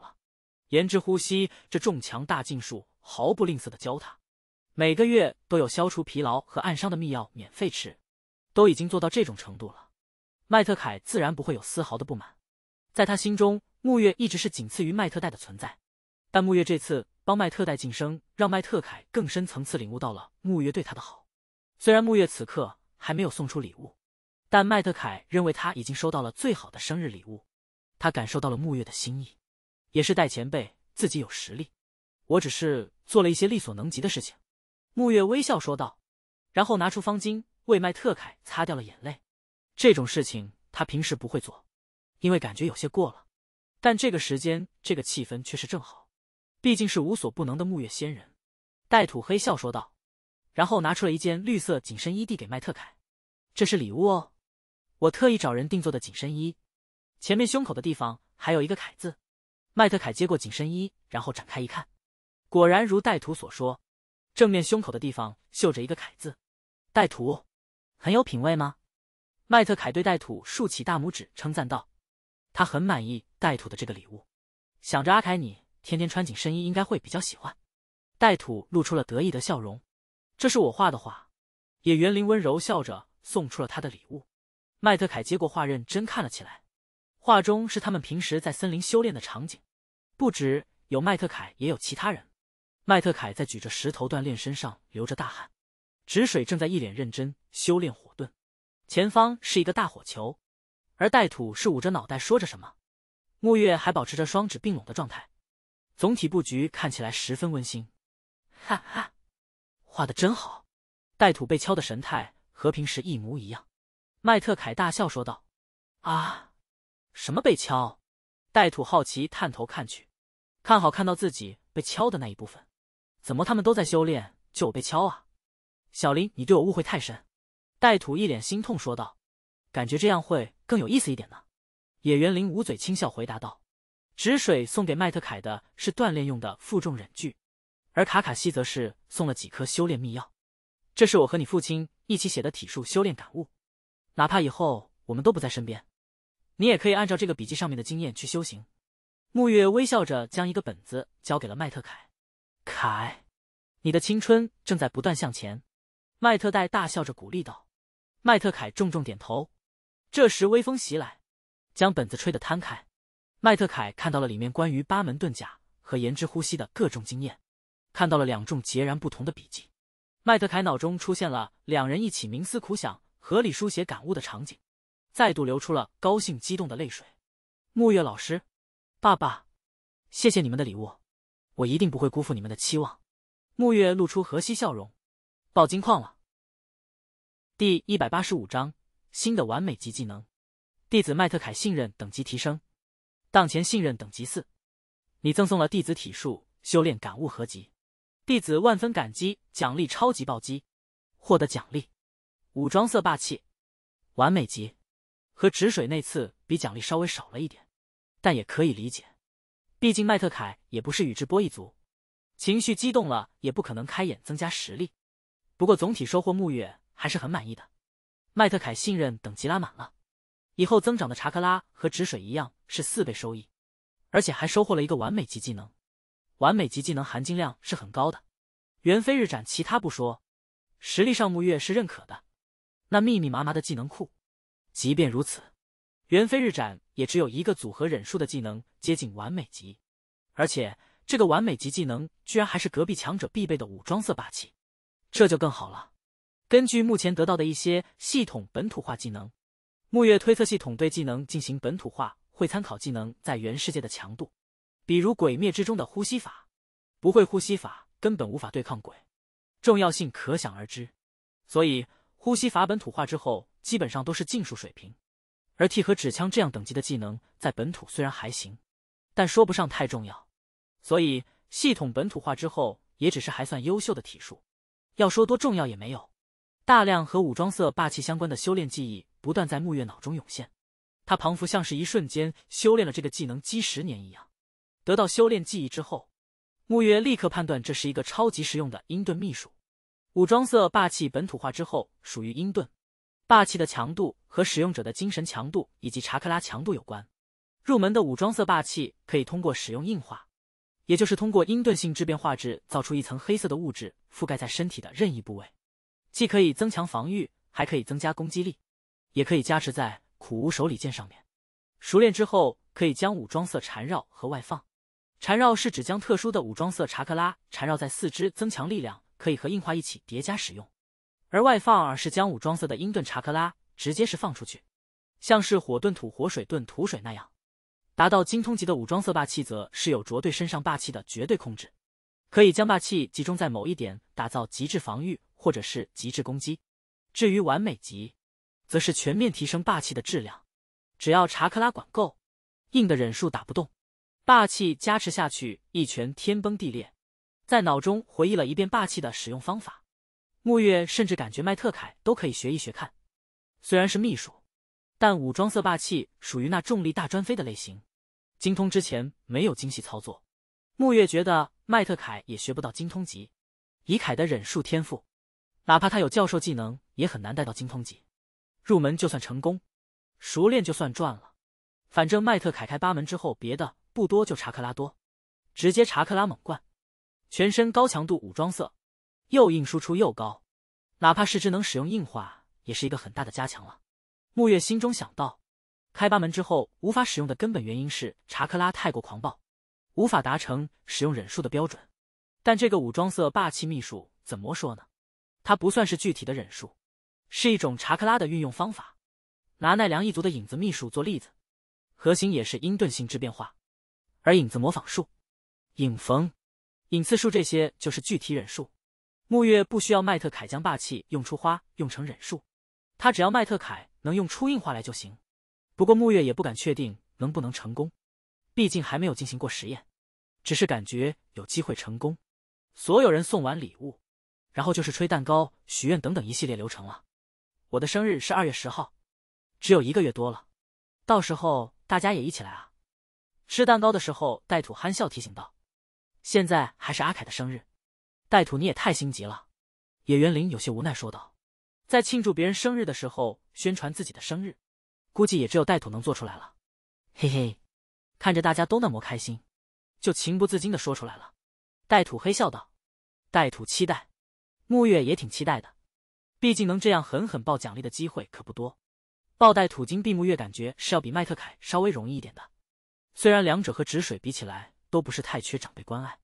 言之，呼吸这重强大禁术毫不吝啬的教他，每个月都有消除疲劳和暗伤的秘药免费吃，都已经做到这种程度了。麦特凯自然不会有丝毫的不满，在他心中，木月一直是仅次于麦特戴的存在。但木月这次帮麦特戴晋升，让麦特凯更深层次领悟到了木月对他的好。虽然木月此刻还没有送出礼物，但麦特凯认为他已经收到了最好的生日礼物，他感受到了木月的心意。也是带前辈自己有实力，我只是做了一些力所能及的事情。”木月微笑说道，然后拿出方巾为麦特凯擦掉了眼泪。这种事情他平时不会做，因为感觉有些过了。但这个时间这个气氛却是正好，毕竟是无所不能的木月仙人。”带土黑笑说道，然后拿出了一件绿色紧身衣递给麦特凯：“这是礼物哦，我特意找人定做的紧身衣，前面胸口的地方还有一个凯字。”麦特凯接过紧身衣，然后展开一看，果然如带土所说，正面胸口的地方绣着一个“凯”字。带土，很有品味吗？麦特凯对带土竖起大拇指称赞道，他很满意带土的这个礼物，想着阿凯你天天穿紧身衣，应该会比较喜欢。带土露出了得意的笑容，这是我画的画。野原林温柔笑着送出了他的礼物，麦特凯接过画认真看了起来。画中是他们平时在森林修炼的场景，不止有麦特凯，也有其他人。麦特凯在举着石头锻炼，身上流着大汗；止水正在一脸认真修炼火盾，前方是一个大火球，而带土是捂着脑袋说着什么。木月还保持着双指并拢的状态，总体布局看起来十分温馨。哈哈，画的真好！带土被敲的神态和平时一模一样。麦特凯大笑说道：“啊。”什么被敲？带土好奇探头看去，看好看到自己被敲的那一部分。怎么他们都在修炼，就我被敲啊？小林，你对我误会太深。带土一脸心痛说道：“感觉这样会更有意思一点呢。”野原林捂嘴轻笑回答道：“止水送给迈特凯的是锻炼用的负重忍具，而卡卡西则是送了几颗修炼秘药。这是我和你父亲一起写的体术修炼感悟，哪怕以后我们都不在身边。”你也可以按照这个笔记上面的经验去修行。木月微笑着将一个本子交给了麦特凯。凯，你的青春正在不断向前。麦特戴大笑着鼓励道。麦特凯重重点头。这时微风袭来，将本子吹得摊开。麦特凯看到了里面关于八门遁甲和言之呼吸的各种经验，看到了两种截然不同的笔记。麦特凯脑中出现了两人一起冥思苦想、合理书写感悟的场景。再度流出了高兴激动的泪水，木月老师，爸爸，谢谢你们的礼物，我一定不会辜负你们的期望。木月露出和煦笑容，爆金矿了。第一百八十五章新的完美级技能，弟子麦特凯信任等级提升，当前信任等级四。你赠送了弟子体术修炼感悟合集，弟子万分感激，奖励超级暴击，获得奖励，武装色霸气，完美级。和止水那次比奖励稍微少了一点，但也可以理解，毕竟麦特凯也不是宇智波一族，情绪激动了也不可能开眼增加实力。不过总体收获木月还是很满意的，麦特凯信任等级拉满了，以后增长的查克拉和止水一样是四倍收益，而且还收获了一个完美级技能。完美级技能含金量是很高的，原飞日斩其他不说，实力上木月是认可的。那密密麻麻的技能库。即便如此，猿飞日斩也只有一个组合忍术的技能接近完美级，而且这个完美级技能居然还是隔壁强者必备的武装色霸气，这就更好了。根据目前得到的一些系统本土化技能，木月推测系统对技能进行本土化会参考技能在原世界的强度，比如鬼灭之中的呼吸法，不会呼吸法根本无法对抗鬼，重要性可想而知。所以呼吸法本土化之后。基本上都是禁术水平，而 t 和纸枪这样等级的技能在本土虽然还行，但说不上太重要，所以系统本土化之后也只是还算优秀的体术，要说多重要也没有。大量和武装色霸气相关的修炼记忆不断在木月脑中涌现，他仿佛像是一瞬间修炼了这个技能几十年一样。得到修炼记忆之后，木月立刻判断这是一个超级实用的阴遁秘术，武装色霸气本土化之后属于阴遁。霸气的强度和使用者的精神强度以及查克拉强度有关。入门的武装色霸气可以通过使用硬化，也就是通过音遁性质变化制造出一层黑色的物质覆盖在身体的任意部位，既可以增强防御，还可以增加攻击力，也可以加持在苦无手里剑上面。熟练之后可以将武装色缠绕和外放。缠绕是指将特殊的武装色查克拉缠绕在四肢增强力量，可以和硬化一起叠加使用。而外放而是将武装色的鹰盾查克拉直接释放出去，像是火遁土火水遁土水那样，达到精通级的武装色霸气则是有着对身上霸气的绝对控制，可以将霸气集中在某一点，打造极致防御或者是极致攻击。至于完美级，则是全面提升霸气的质量，只要查克拉管够，硬的忍术打不动，霸气加持下去，一拳天崩地裂。在脑中回忆了一遍霸气的使用方法。木月甚至感觉麦特凯都可以学一学看，虽然是秘术，但武装色霸气属于那重力大专飞的类型，精通之前没有精细操作。木月觉得麦特凯也学不到精通级，以凯的忍术天赋，哪怕他有教授技能，也很难带到精通级。入门就算成功，熟练就算赚了。反正麦特凯开八门之后，别的不多就查克拉多，直接查克拉猛灌，全身高强度武装色。又硬输出又高，哪怕是只能使用硬化，也是一个很大的加强了。木月心中想到，开八门之后无法使用的根本原因是查克拉太过狂暴，无法达成使用忍术的标准。但这个武装色霸气秘术怎么说呢？它不算是具体的忍术，是一种查克拉的运用方法。拿奈良一族的影子秘术做例子，核心也是阴遁性质变化，而影子模仿术、影缝、影刺术这些就是具体忍术。木月不需要麦特凯将霸气用出花，用成忍术，他只要麦特凯能用出硬化来就行。不过木月也不敢确定能不能成功，毕竟还没有进行过实验，只是感觉有机会成功。所有人送完礼物，然后就是吹蛋糕、许愿等等一系列流程了。我的生日是二月十号，只有一个月多了，到时候大家也一起来啊！吃蛋糕的时候，带土憨笑提醒道：“现在还是阿凯的生日。”带土，你也太心急了。野原林有些无奈说道：“在庆祝别人生日的时候宣传自己的生日，估计也只有带土能做出来了。”嘿嘿，看着大家都那么开心，就情不自禁的说出来了。带土嘿笑道：“带土期待，木月也挺期待的，毕竟能这样狠狠爆奖励的机会可不多。爆带土金闭木月，感觉是要比麦特凯稍微容易一点的。虽然两者和止水比起来都不是太缺长辈关爱。”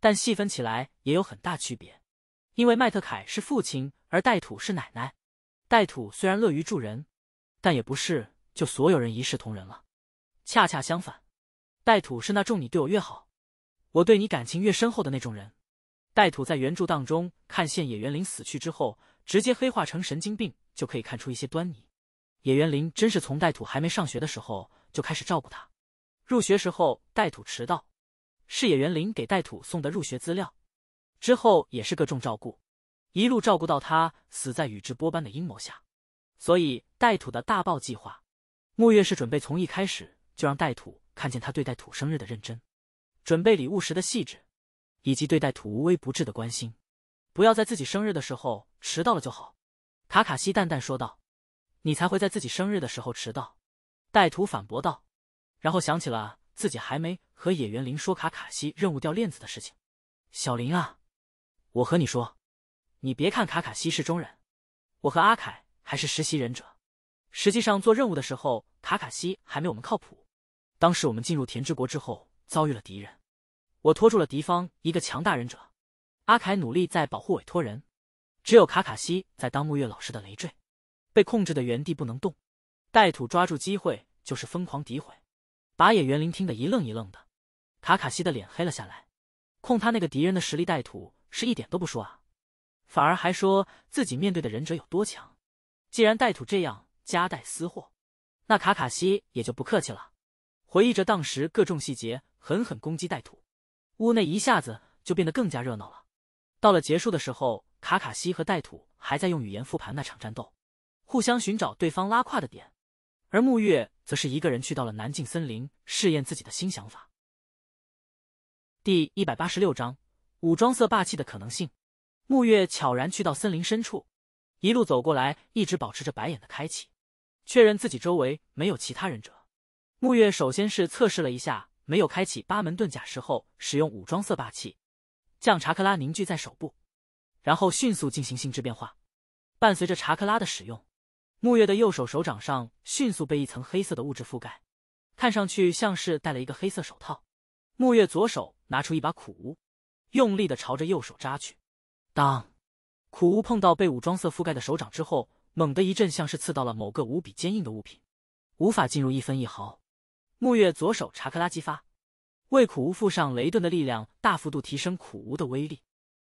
但细分起来也有很大区别，因为麦特凯是父亲，而带土是奶奶。带土虽然乐于助人，但也不是就所有人一视同仁了。恰恰相反，带土是那种你对我越好，我对你感情越深厚的那种人。带土在原著当中，看现野原林死去之后，直接黑化成神经病，就可以看出一些端倪。野原林真是从带土还没上学的时候就开始照顾他，入学时候带土迟到。是野原林给带土送的入学资料，之后也是各种照顾，一路照顾到他死在宇智波斑的阴谋下。所以带土的大爆计划，木月是准备从一开始就让带土看见他对待土生日的认真，准备礼物时的细致，以及对待土无微不至的关心。不要在自己生日的时候迟到了就好。”卡卡西淡淡说道。“你才会在自己生日的时候迟到。”带土反驳道，然后想起了。自己还没和野原林说卡卡西任务掉链子的事情，小林啊，我和你说，你别看卡卡西是中忍，我和阿凯还是实习忍者，实际上做任务的时候，卡卡西还没我们靠谱。当时我们进入田之国之后遭遇了敌人，我拖住了敌方一个强大忍者，阿凯努力在保护委托人，只有卡卡西在当木月老师的累赘，被控制的原地不能动，带土抓住机会就是疯狂诋毁。把野原林听得一愣一愣的，卡卡西的脸黑了下来。控他那个敌人的实力，带土是一点都不说啊，反而还说自己面对的忍者有多强。既然带土这样夹带私货，那卡卡西也就不客气了，回忆着当时各种细节，狠狠攻击带土。屋内一下子就变得更加热闹了。到了结束的时候，卡卡西和带土还在用语言复盘那场战斗，互相寻找对方拉胯的点，而木月。则是一个人去到了南境森林试验自己的新想法。第一百八十六章武装色霸气的可能性。木月悄然去到森林深处，一路走过来，一直保持着白眼的开启，确认自己周围没有其他忍者。木月首先是测试了一下，没有开启八门遁甲时候使用武装色霸气，将查克拉凝聚在手部，然后迅速进行性质变化，伴随着查克拉的使用。木月的右手手掌上迅速被一层黑色的物质覆盖，看上去像是戴了一个黑色手套。木月左手拿出一把苦无，用力的朝着右手扎去。当，苦无碰到被武装色覆盖的手掌之后，猛地一阵像是刺到了某个无比坚硬的物品，无法进入一分一毫。木月左手查克拉激发，为苦无附上雷顿的力量，大幅度提升苦无的威力。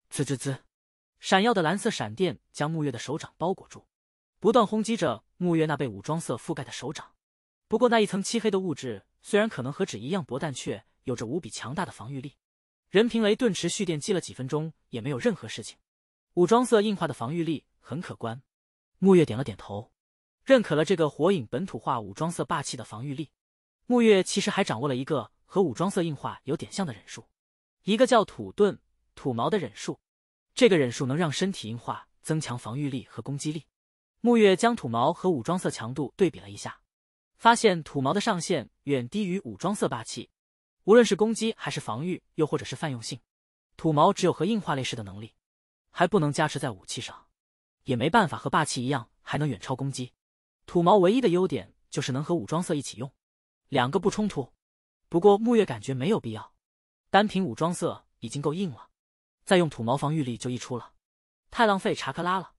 滋滋滋，闪耀的蓝色闪电将木月的手掌包裹住。不断轰击着木月那被武装色覆盖的手掌，不过那一层漆黑的物质虽然可能和纸一样薄，但却有着无比强大的防御力。任凭雷遁持续电击了几分钟，也没有任何事情。武装色硬化的防御力很可观。木月点了点头，认可了这个火影本土化武装色霸气的防御力。木月其实还掌握了一个和武装色硬化有点像的忍术，一个叫土遁土矛的忍术。这个忍术能让身体硬化，增强防御力和攻击力。木月将土毛和武装色强度对比了一下，发现土毛的上限远低于武装色霸气，无论是攻击还是防御，又或者是泛用性，土毛只有和硬化类似的能力，还不能加持在武器上，也没办法和霸气一样还能远超攻击。土毛唯一的优点就是能和武装色一起用，两个不冲突。不过木月感觉没有必要，单凭武装色已经够硬了，再用土毛防御力就溢出了，太浪费查克拉了。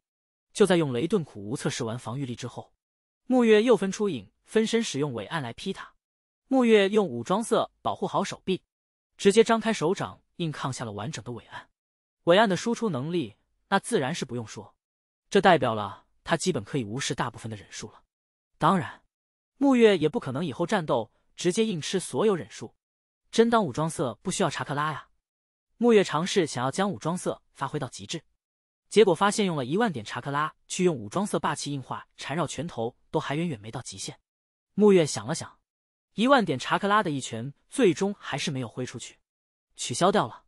就在用雷遁苦无测试完防御力之后，木月又分出影分身使用伟岸来劈他。木月用武装色保护好手臂，直接张开手掌硬抗下了完整的伟岸。伟岸的输出能力那自然是不用说，这代表了他基本可以无视大部分的忍术了。当然，木月也不可能以后战斗直接硬吃所有忍术，真当武装色不需要查克拉呀？木月尝试想要将武装色发挥到极致。结果发现用了一万点查克拉去用武装色霸气硬化缠绕拳头都还远远没到极限。木月想了想，一万点查克拉的一拳最终还是没有挥出去，取消掉了。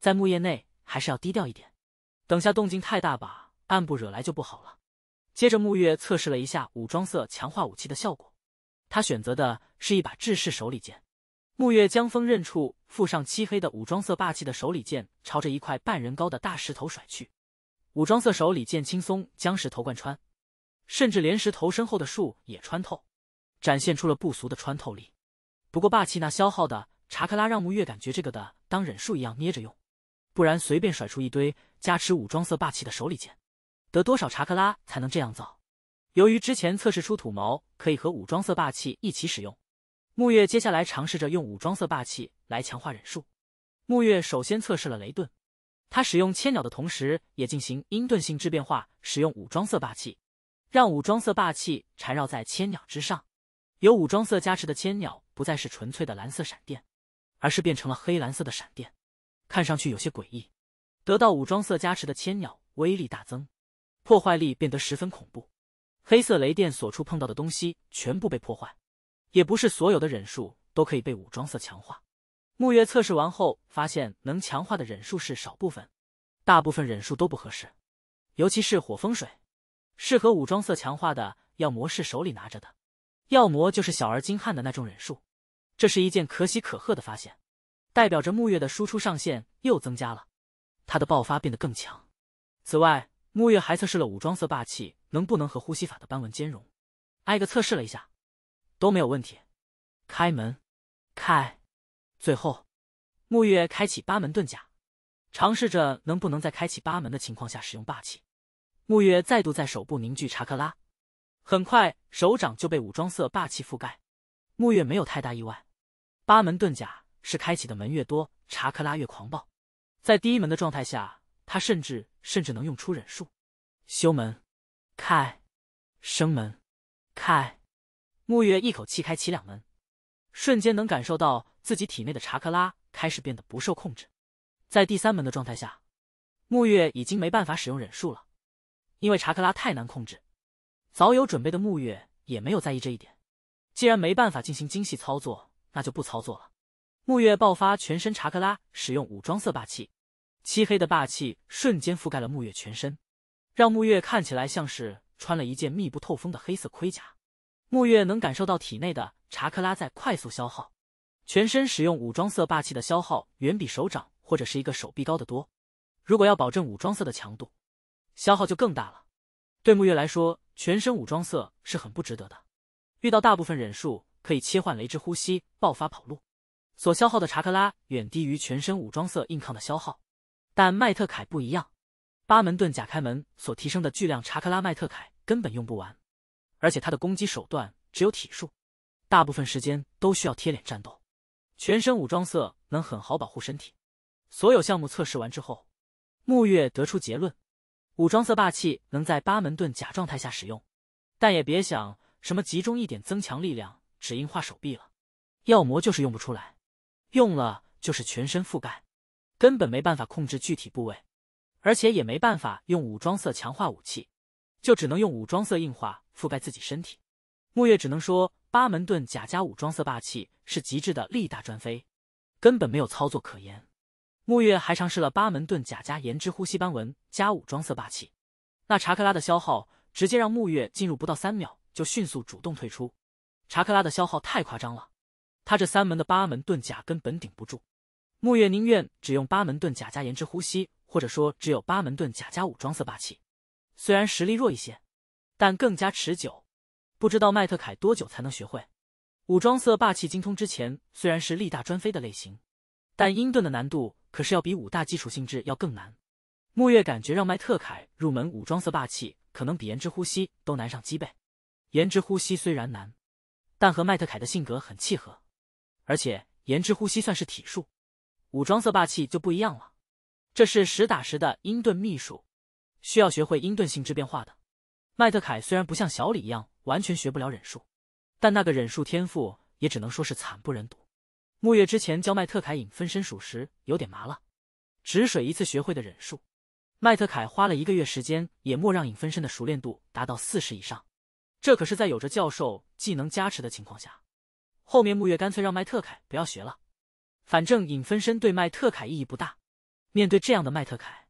在木叶内还是要低调一点，等下动静太大把暗部惹来就不好了。接着木月测试了一下武装色强化武器的效果，他选择的是一把制式手里剑。木月将锋刃处附上漆黑的武装色霸气的手里剑朝着一块半人高的大石头甩去。武装色手里剑轻松将石头贯穿，甚至连石头身后的树也穿透，展现出了不俗的穿透力。不过霸气那消耗的查克拉让木月感觉这个的当忍术一样捏着用，不然随便甩出一堆加持武装色霸气的手里剑，得多少查克拉才能这样造？由于之前测试出土矛可以和武装色霸气一起使用，木月接下来尝试着用武装色霸气来强化忍术。木月首先测试了雷遁。他使用千鸟的同时，也进行鹰盾性质变化，使用武装色霸气，让武装色霸气缠绕在千鸟之上。有武装色加持的千鸟不再是纯粹的蓝色闪电，而是变成了黑蓝色的闪电，看上去有些诡异。得到武装色加持的千鸟威力大增，破坏力变得十分恐怖。黑色雷电所触碰到的东西全部被破坏。也不是所有的忍术都可以被武装色强化。木月测试完后发现，能强化的忍术是少部分，大部分忍术都不合适，尤其是火风水，适合武装色强化的要魔是手里拿着的，要魔就是小而精悍的那种忍术，这是一件可喜可贺的发现，代表着木月的输出上限又增加了，他的爆发变得更强。此外，木月还测试了武装色霸气能不能和呼吸法的斑纹兼容，挨个测试了一下，都没有问题。开门，开。最后，木月开启八门遁甲，尝试着能不能在开启八门的情况下使用霸气。木月再度在手部凝聚查克拉，很快手掌就被武装色霸气覆盖。木月没有太大意外，八门遁甲是开启的门越多，查克拉越狂暴。在第一门的状态下，他甚至甚至能用出忍术。修门开，生门开，木月一口气开启两门，瞬间能感受到。自己体内的查克拉开始变得不受控制，在第三门的状态下，木月已经没办法使用忍术了，因为查克拉太难控制。早有准备的木月也没有在意这一点，既然没办法进行精细操作，那就不操作了。木月爆发全身查克拉，使用武装色霸气，漆黑的霸气瞬间覆盖了木月全身，让木月看起来像是穿了一件密不透风的黑色盔甲。木月能感受到体内的查克拉在快速消耗。全身使用武装色霸气的消耗远比手掌或者是一个手臂高得多，如果要保证武装色的强度，消耗就更大了。对木月来说，全身武装色是很不值得的。遇到大部分忍术，可以切换雷之呼吸爆发跑路，所消耗的查克拉远低于全身武装色硬抗的消耗。但迈特凯不一样，八门遁甲开门所提升的巨量查克拉，迈特凯根本用不完，而且他的攻击手段只有体术，大部分时间都需要贴脸战斗。全身武装色能很好保护身体，所有项目测试完之后，木月得出结论：武装色霸气能在八门遁甲状态下使用，但也别想什么集中一点增强力量、只硬化手臂了。药魔就是用不出来，用了就是全身覆盖，根本没办法控制具体部位，而且也没办法用武装色强化武器，就只能用武装色硬化覆盖自己身体。木月只能说。八门遁甲加武装色霸气是极致的力大专飞，根本没有操作可言。木月还尝试了八门遁甲加炎之呼吸斑纹加武装色霸气，那查克拉的消耗直接让木月进入不到三秒就迅速主动退出，查克拉的消耗太夸张了，他这三门的八门遁甲根本顶不住。木月宁愿只用八门遁甲加炎之呼吸，或者说只有八门遁甲加武装色霸气，虽然实力弱一些，但更加持久。不知道麦特凯多久才能学会，武装色霸气精通之前，虽然是力大专飞的类型，但英遁的难度可是要比五大基础性质要更难。木月感觉让麦特凯入门武装色霸气，可能比言之呼吸都难上几倍。言之呼吸虽然难，但和麦特凯的性格很契合，而且言之呼吸算是体术，武装色霸气就不一样了，这是实打实的英遁秘术，需要学会英遁性质变化的。麦特凯虽然不像小李一样。完全学不了忍术，但那个忍术天赋也只能说是惨不忍睹。木月之前教麦特凯影分身，属实有点麻了。止水一次学会的忍术，麦特凯花了一个月时间，也莫让影分身的熟练度达到四十以上。这可是在有着教授技能加持的情况下。后面木月干脆让麦特凯不要学了，反正影分身对麦特凯意义不大。面对这样的麦特凯，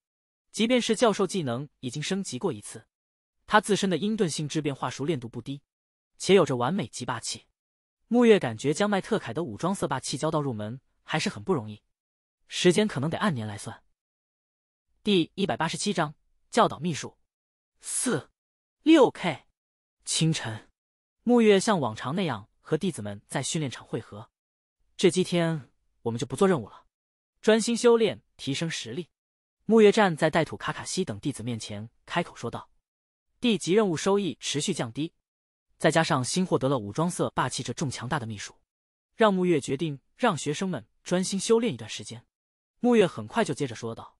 即便是教授技能已经升级过一次。他自身的鹰盾性质变化熟练度不低，且有着完美级霸气。木月感觉将麦特凯的武装色霸气教到入门还是很不容易，时间可能得按年来算。第一百八十七章教导秘术四六 K。清晨，木月像往常那样和弟子们在训练场汇合。这几天我们就不做任务了，专心修炼提升实力。木月站在带土、卡卡西等弟子面前开口说道。地级任务收益持续降低，再加上新获得了武装色霸气这重强大的秘术，让木月决定让学生们专心修炼一段时间。木月很快就接着说道：“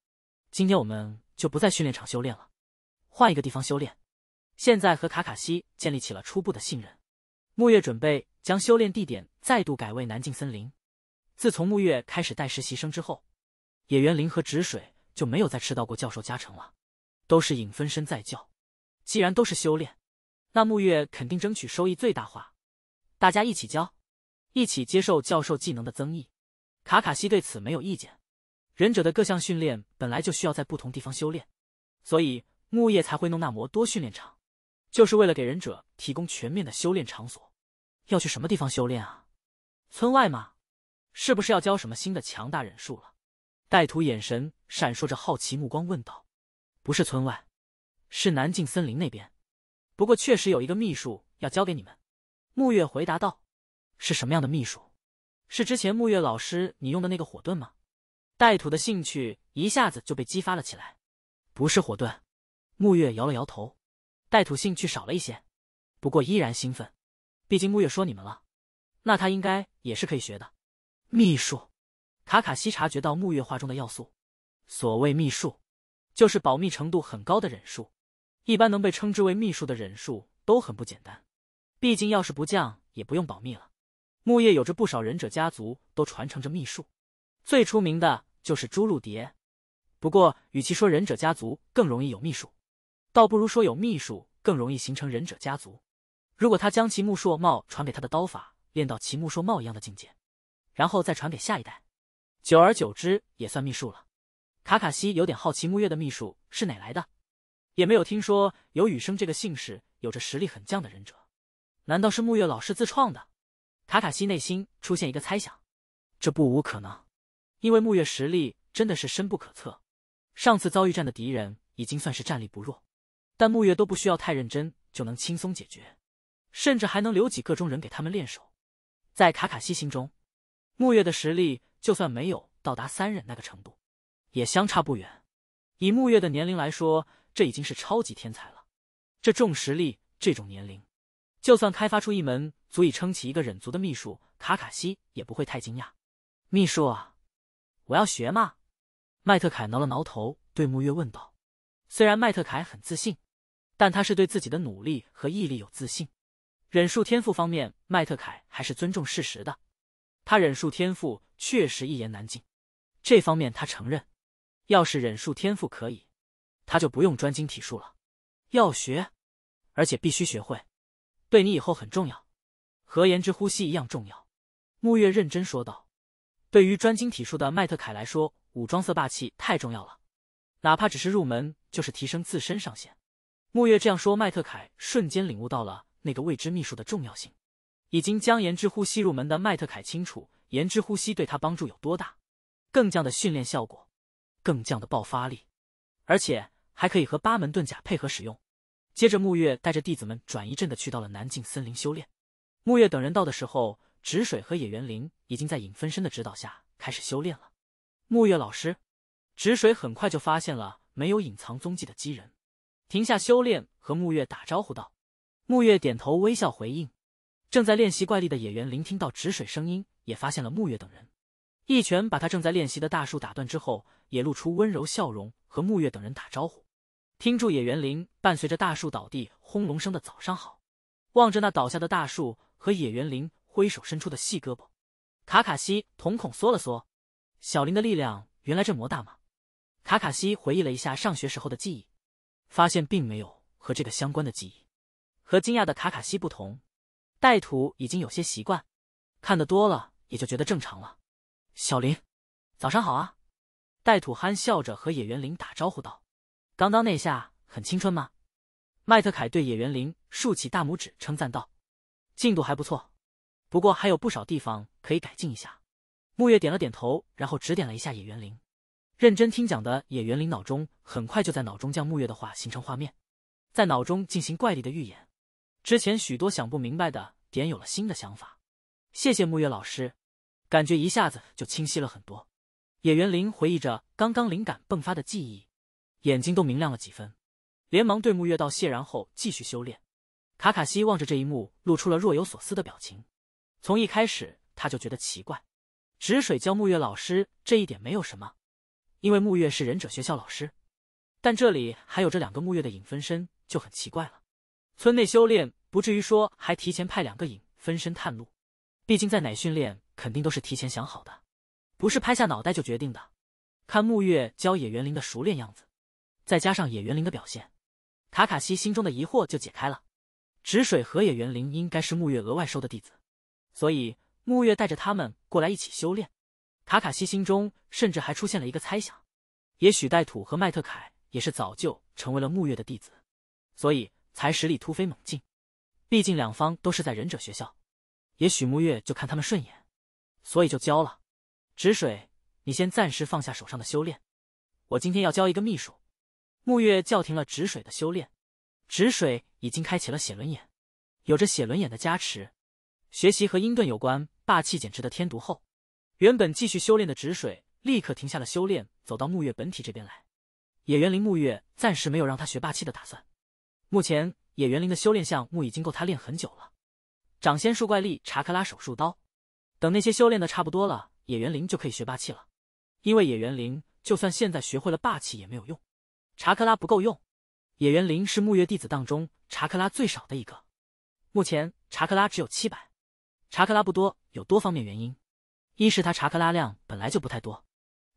今天我们就不在训练场修炼了，换一个地方修炼。现在和卡卡西建立起了初步的信任，木月准备将修炼地点再度改为南境森林。自从木月开始带实习生之后，野原林和止水就没有再吃到过教授加成了，都是影分身在教。”既然都是修炼，那木月肯定争取收益最大化。大家一起教，一起接受教授技能的增益。卡卡西对此没有意见。忍者的各项训练本来就需要在不同地方修炼，所以木叶才会弄那么多训练场，就是为了给忍者提供全面的修炼场所。要去什么地方修炼啊？村外吗？是不是要教什么新的强大忍术了？带土眼神闪烁着好奇目光问道：“不是村外。”是南境森林那边，不过确实有一个秘术要教给你们。”木月回答道，“是什么样的秘术？是之前木月老师你用的那个火遁吗？”带土的兴趣一下子就被激发了起来。“不是火遁。”木月摇了摇头。带土兴趣少了一些，不过依然兴奋。毕竟木月说你们了，那他应该也是可以学的秘术。”卡卡西察觉到木月话中的要素，所谓秘术，就是保密程度很高的忍术。一般能被称之为秘术的忍术都很不简单，毕竟要是不降也不用保密了。木叶有着不少忍者家族都传承着秘术，最出名的就是朱露蝶。不过与其说忍者家族更容易有秘术，倒不如说有秘术更容易形成忍者家族。如果他将其木硕茂传给他的刀法练到其木硕茂一样的境界，然后再传给下一代，久而久之也算秘术了。卡卡西有点好奇木叶的秘术是哪来的。也没有听说有雨生这个姓氏，有着实力很强的忍者。难道是木月老师自创的？卡卡西内心出现一个猜想，这不无可能，因为木月实力真的是深不可测。上次遭遇战的敌人已经算是战力不弱，但木月都不需要太认真就能轻松解决，甚至还能留几个中人给他们练手。在卡卡西心中，木月的实力就算没有到达三忍那个程度，也相差不远。以木月的年龄来说，这已经是超级天才了，这重实力，这种年龄，就算开发出一门足以撑起一个忍族的秘术，卡卡西也不会太惊讶。秘术啊，我要学嘛！麦特凯挠了挠头，对木月问道。虽然麦特凯很自信，但他是对自己的努力和毅力有自信。忍术天赋方面，麦特凯还是尊重事实的。他忍术天赋确实一言难尽，这方面他承认。要是忍术天赋可以。他就不用专精体术了，要学，而且必须学会，对你以后很重要，和颜之呼吸一样重要。木月认真说道。对于专精体术的麦特凯来说，武装色霸气太重要了，哪怕只是入门，就是提升自身上限。木月这样说，麦特凯瞬间领悟到了那个未知秘术的重要性。已经将颜之呼吸入门的麦特凯清楚颜之呼吸对他帮助有多大，更降的训练效果，更降的爆发力。而且还可以和八门遁甲配合使用。接着木月带着弟子们转移阵的去到了南境森林修炼。木月等人到的时候，止水和野原林已经在影分身的指导下开始修炼了。木月老师，止水很快就发现了没有隐藏踪迹的机人，停下修炼和木月打招呼道。木月点头微笑回应。正在练习怪力的野原林听到止水声音，也发现了木月等人。一拳把他正在练习的大树打断之后，也露出温柔笑容，和木月等人打招呼。听住野原林伴随着大树倒地轰隆声的早上好，望着那倒下的大树和野原林挥手伸出的细胳膊，卡卡西瞳孔缩了缩。小林的力量原来这么大吗？卡卡西回忆了一下上学时候的记忆，发现并没有和这个相关的记忆。和惊讶的卡卡西不同，带土已经有些习惯，看得多了也就觉得正常了。小林，早上好啊！带土憨笑着和野原林打招呼道：“刚刚那下很青春吗？”麦特凯对野原林竖起大拇指称赞道：“进度还不错，不过还有不少地方可以改进一下。”木月点了点头，然后指点了一下野原林。认真听讲的野原林脑中很快就在脑中将木月的话形成画面，在脑中进行怪力的预演。之前许多想不明白的点有了新的想法。谢谢木月老师。感觉一下子就清晰了很多，野原林回忆着刚刚灵感迸发的记忆，眼睛都明亮了几分，连忙对木月道谢，然后继续修炼。卡卡西望着这一幕，露出了若有所思的表情。从一开始他就觉得奇怪，止水教木月老师这一点没有什么，因为木月是忍者学校老师，但这里还有这两个木月的影分身就很奇怪了。村内修炼不至于说还提前派两个影分身探路，毕竟在奶训练。肯定都是提前想好的，不是拍下脑袋就决定的。看木月教野园林的熟练样子，再加上野园林的表现，卡卡西心中的疑惑就解开了。止水和野园林应该是木月额外收的弟子，所以木月带着他们过来一起修炼。卡卡西心中甚至还出现了一个猜想：也许带土和麦特凯也是早就成为了木月的弟子，所以才实力突飞猛进。毕竟两方都是在忍者学校，也许木月就看他们顺眼。所以就教了，止水，你先暂时放下手上的修炼。我今天要教一个秘术。木月叫停了止水的修炼。止水已经开启了写轮眼，有着写轮眼的加持，学习和英顿有关霸气简直的天毒后，原本继续修炼的止水立刻停下了修炼，走到木月本体这边来。野原林木月暂时没有让他学霸气的打算。目前野原林的修炼项目已经够他练很久了。掌仙术怪力查克拉手术刀。等那些修炼的差不多了，野原林就可以学霸气了。因为野原林就算现在学会了霸气也没有用，查克拉不够用。野原林是木月弟子当中查克拉最少的一个，目前查克拉只有七百。查克拉不多有多方面原因，一是他查克拉量本来就不太多，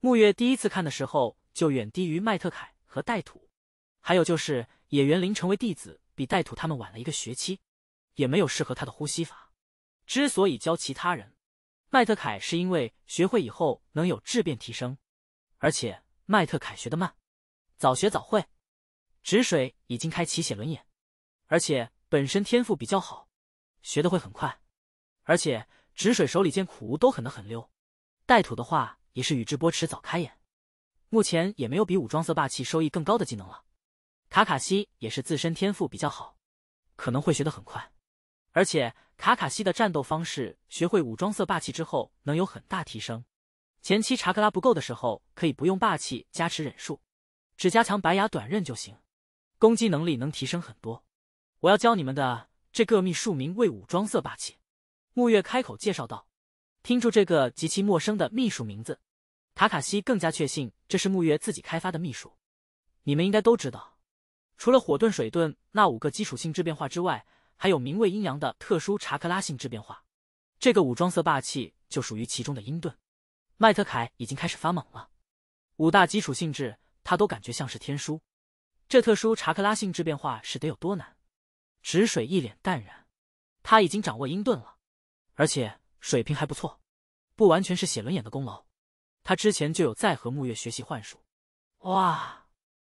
木月第一次看的时候就远低于迈特凯和带土，还有就是野原林成为弟子比带土他们晚了一个学期，也没有适合他的呼吸法。之所以教其他人。迈特凯是因为学会以后能有质变提升，而且迈特凯学的慢，早学早会。止水已经开启写轮眼，而且本身天赋比较好，学的会很快。而且止水手里剑苦无都狠的很溜，带土的话也是宇智波池早开眼，目前也没有比武装色霸气收益更高的技能了。卡卡西也是自身天赋比较好，可能会学的很快。而且，卡卡西的战斗方式学会武装色霸气之后，能有很大提升。前期查克拉不够的时候，可以不用霸气加持忍术，只加强白牙短刃就行，攻击能力能提升很多。我要教你们的这个秘术名为武装色霸气。”木月开口介绍道。听住这个极其陌生的秘术名字，卡卡西更加确信这是木月自己开发的秘术。你们应该都知道，除了火遁、水遁那五个基础性质变化之外。还有名为阴阳的特殊查克拉性质变化，这个武装色霸气就属于其中的阴遁。麦特凯已经开始发懵了，五大基础性质他都感觉像是天书，这特殊查克拉性质变化是得有多难？止水一脸淡然，他已经掌握阴遁了，而且水平还不错，不完全是写轮眼的功劳，他之前就有在和木月学习幻术。哇，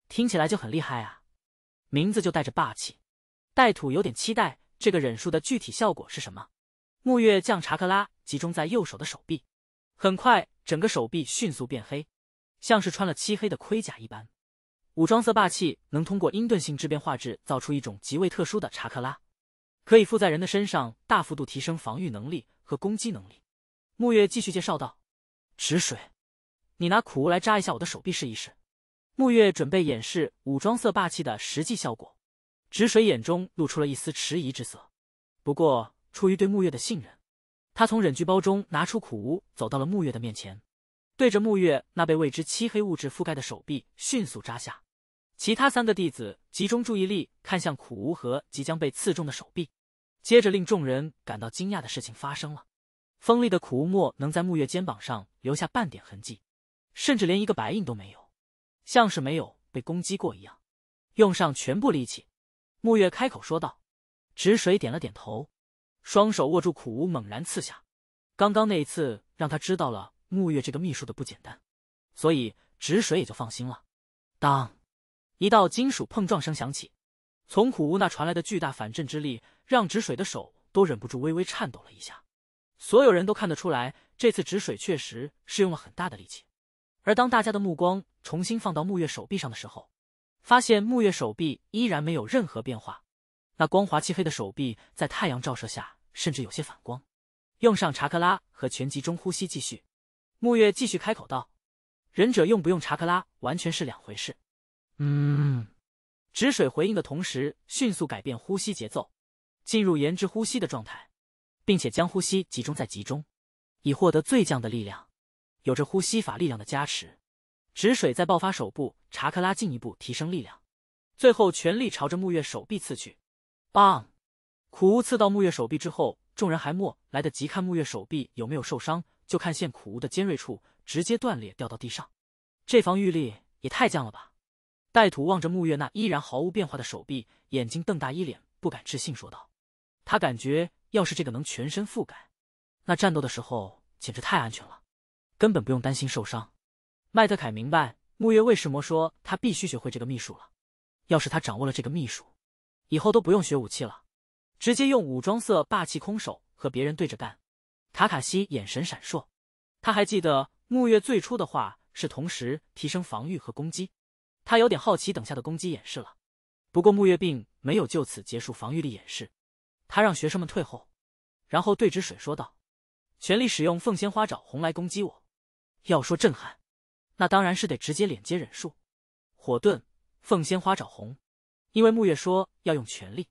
听起来就很厉害啊，名字就带着霸气。带土有点期待这个忍术的具体效果是什么。木月将查克拉集中在右手的手臂，很快整个手臂迅速变黑，像是穿了漆黑的盔甲一般。武装色霸气能通过阴遁性质变化制造出一种极为特殊的查克拉，可以附在人的身上，大幅度提升防御能力和攻击能力。木月继续介绍道：“止水，你拿苦无来扎一下我的手臂，试一试。”木月准备演示武装色霸气的实际效果。止水眼中露出了一丝迟疑之色，不过出于对木月的信任，他从忍具包中拿出苦无，走到了木月的面前，对着木月那被未知漆黑物质覆盖的手臂迅速扎下。其他三个弟子集中注意力看向苦无和即将被刺中的手臂，接着令众人感到惊讶的事情发生了：锋利的苦无墨能在木月肩膀上留下半点痕迹，甚至连一个白印都没有，像是没有被攻击过一样。用上全部力气。木月开口说道，止水点了点头，双手握住苦无猛然刺下。刚刚那一次让他知道了木月这个秘术的不简单，所以止水也就放心了。当一道金属碰撞声响起，从苦无那传来的巨大反震之力让止水的手都忍不住微微颤抖了一下。所有人都看得出来，这次止水确实是用了很大的力气。而当大家的目光重新放到木月手臂上的时候，发现木月手臂依然没有任何变化，那光滑漆黑的手臂在太阳照射下甚至有些反光。用上查克拉和全集中呼吸继续。木月继续开口道：“忍者用不用查克拉完全是两回事。”嗯，止水回应的同时迅速改变呼吸节奏，进入延迟呼吸的状态，并且将呼吸集中在集中，以获得最强的力量。有着呼吸法力量的加持。止水在爆发手部查克拉，进一步提升力量，最后全力朝着木月手臂刺去。棒！苦无刺到木月手臂之后，众人还没来得及看木月手臂有没有受伤，就看见苦无的尖锐处直接断裂，掉到地上。这防御力也太强了吧！带土望着木月那依然毫无变化的手臂，眼睛瞪大，一脸不敢置信说道：“他感觉要是这个能全身覆盖，那战斗的时候简直太安全了，根本不用担心受伤。”迈特凯明白木月为什么说他必须学会这个秘术了。要是他掌握了这个秘术，以后都不用学武器了，直接用武装色霸气空手和别人对着干。卡卡西眼神闪烁，他还记得木月最初的话是同时提升防御和攻击。他有点好奇等下的攻击演示了。不过木月并没有就此结束防御力演示，他让学生们退后，然后对着水说道：“全力使用凤仙花爪红来攻击我。”要说震撼。那当然是得直接连接忍术，火遁凤仙花爪红，因为木月说要用全力，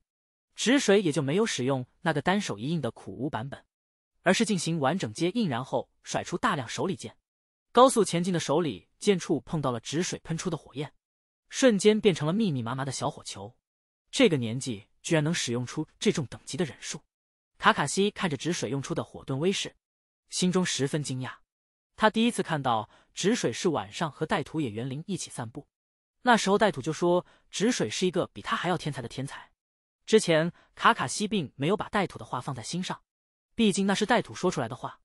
止水也就没有使用那个单手一印的苦无版本，而是进行完整接印，然后甩出大量手里剑。高速前进的手里剑处碰到了止水喷出的火焰，瞬间变成了密密麻麻的小火球。这个年纪居然能使用出这种等级的忍术，卡卡西看着止水用出的火遁威势，心中十分惊讶。他第一次看到。止水是晚上和带土野原林一起散步，那时候带土就说止水是一个比他还要天才的天才。之前卡卡西并没有把带土的话放在心上，毕竟那是带土说出来的话。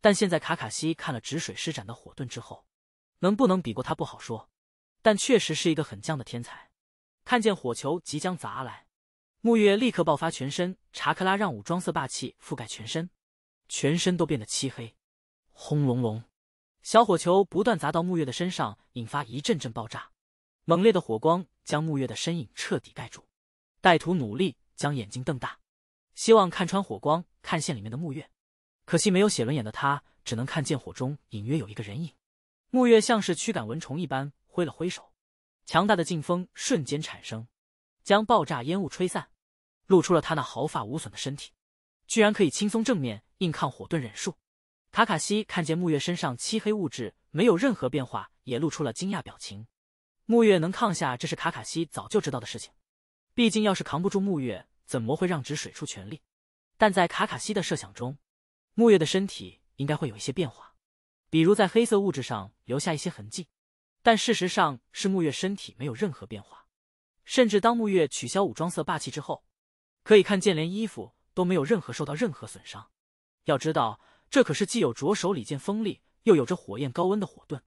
但现在卡卡西看了止水施展的火遁之后，能不能比过他不好说，但确实是一个很犟的天才。看见火球即将砸来，木月立刻爆发全身查克拉，让武装色霸气覆盖全身，全身都变得漆黑。轰隆隆。小火球不断砸到木月的身上，引发一阵阵爆炸，猛烈的火光将木月的身影彻底盖住。歹徒努力将眼睛瞪大，希望看穿火光，看见里面的木月。可惜没有写轮眼的他，只能看见火中隐约有一个人影。木月像是驱赶蚊虫一般挥了挥手，强大的劲风瞬间产生，将爆炸烟雾吹散，露出了他那毫发无损的身体，居然可以轻松正面硬抗火遁忍术。卡卡西看见木月身上漆黑物质没有任何变化，也露出了惊讶表情。木月能抗下，这是卡卡西早就知道的事情。毕竟要是扛不住木月，怎么会让止水出全力？但在卡卡西的设想中，木月的身体应该会有一些变化，比如在黑色物质上留下一些痕迹。但事实上是木月身体没有任何变化，甚至当木月取消武装色霸气之后，可以看见连衣服都没有任何受到任何损伤。要知道。这可是既有着手里剑锋利，又有着火焰高温的火盾。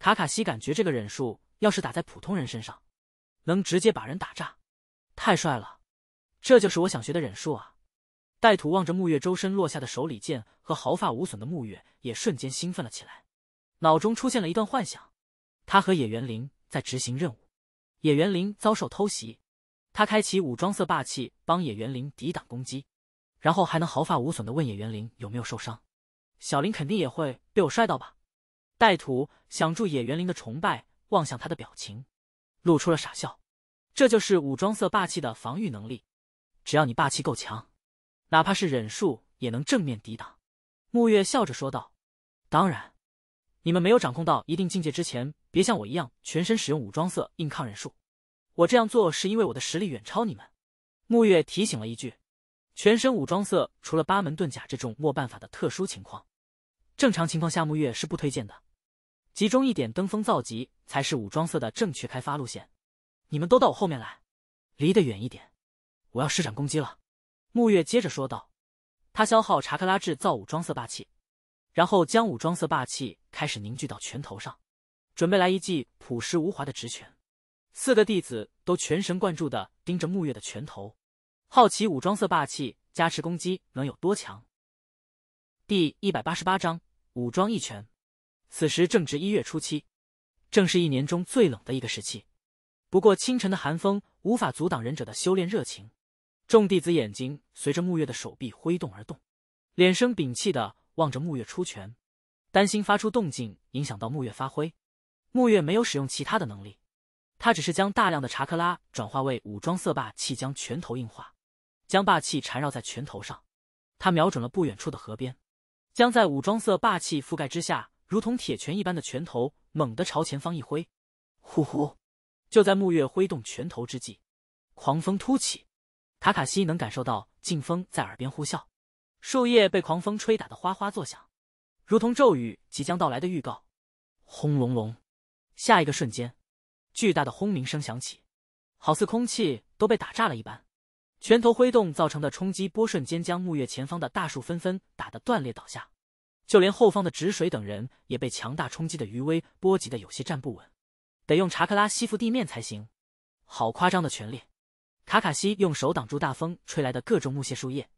卡卡西感觉这个忍术要是打在普通人身上，能直接把人打炸，太帅了！这就是我想学的忍术啊！带土望着木月周身落下的手里剑和毫发无损的木月，也瞬间兴奋了起来，脑中出现了一段幻想：他和野原林在执行任务，野原林遭受偷袭，他开启武装色霸气帮野原林抵挡攻击，然后还能毫发无损的问野原林有没有受伤。小林肯定也会被我帅到吧？带土想住野原林的崇拜，望向他的表情，露出了傻笑。这就是武装色霸气的防御能力，只要你霸气够强，哪怕是忍术也能正面抵挡。木月笑着说道：“当然，你们没有掌控到一定境界之前，别像我一样全身使用武装色硬抗忍术。我这样做是因为我的实力远超你们。”木月提醒了一句：“全身武装色，除了八门遁甲这种没办法的特殊情况。”正常情况下，木月是不推荐的。集中一点，登峰造极才是武装色的正确开发路线。你们都到我后面来，离得远一点。我要施展攻击了。”木月接着说道。他消耗查克拉制造武装色霸气，然后将武装色霸气开始凝聚到拳头上，准备来一记朴实无华的直拳。四个弟子都全神贯注的盯着木月的拳头，好奇武装色霸气加持攻击能有多强。第一百八十八章。武装一拳，此时正值一月初七，正是一年中最冷的一个时期。不过清晨的寒风无法阻挡忍者的修炼热情。众弟子眼睛随着木月的手臂挥动而动，脸生屏气的望着木月出拳，担心发出动静影响到木月发挥。木月没有使用其他的能力，他只是将大量的查克拉转化为武装色霸气，将拳头硬化，将霸气缠绕在拳头上。他瞄准了不远处的河边。将在武装色霸气覆盖之下，如同铁拳一般的拳头猛地朝前方一挥，呼呼！就在木月挥动拳头之际，狂风突起，卡卡西能感受到劲风在耳边呼啸，树叶被狂风吹打得哗哗作响，如同咒语即将到来的预告。轰隆隆！下一个瞬间，巨大的轰鸣声响起，好似空气都被打炸了一般。拳头挥动造成的冲击波瞬间将木月前方的大树纷纷打得断裂倒下，就连后方的止水等人也被强大冲击的余威波及的有些站不稳，得用查克拉吸附地面才行。好夸张的拳力！卡卡西用手挡住大风吹来的各种木屑树叶，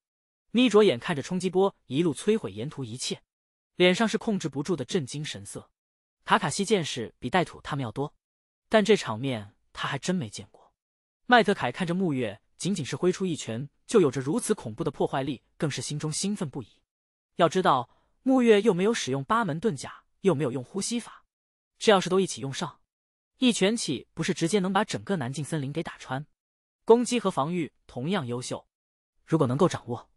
眯着眼看着冲击波一路摧毁沿途一切，脸上是控制不住的震惊神色。卡卡西见识比带土他们要多，但这场面他还真没见过。迈特凯看着木月。仅仅是挥出一拳，就有着如此恐怖的破坏力，更是心中兴奋不已。要知道，木月又没有使用八门遁甲，又没有用呼吸法，这要是都一起用上，一拳岂不是直接能把整个南境森林给打穿？攻击和防御同样优秀，如果能够掌握，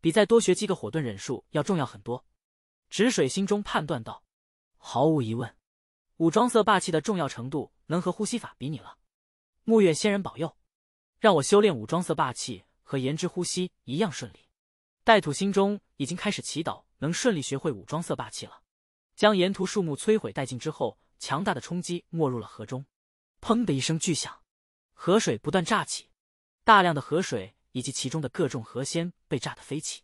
比再多学几个火遁忍术要重要很多。止水心中判断道。毫无疑问，武装色霸气的重要程度能和呼吸法比拟了。木月仙人保佑。让我修炼武装色霸气和颜值呼吸一样顺利，带土心中已经开始祈祷能顺利学会武装色霸气了。将沿途树木摧毁殆尽之后，强大的冲击没入了河中，砰的一声巨响，河水不断炸起，大量的河水以及其中的各种河仙被炸得飞起。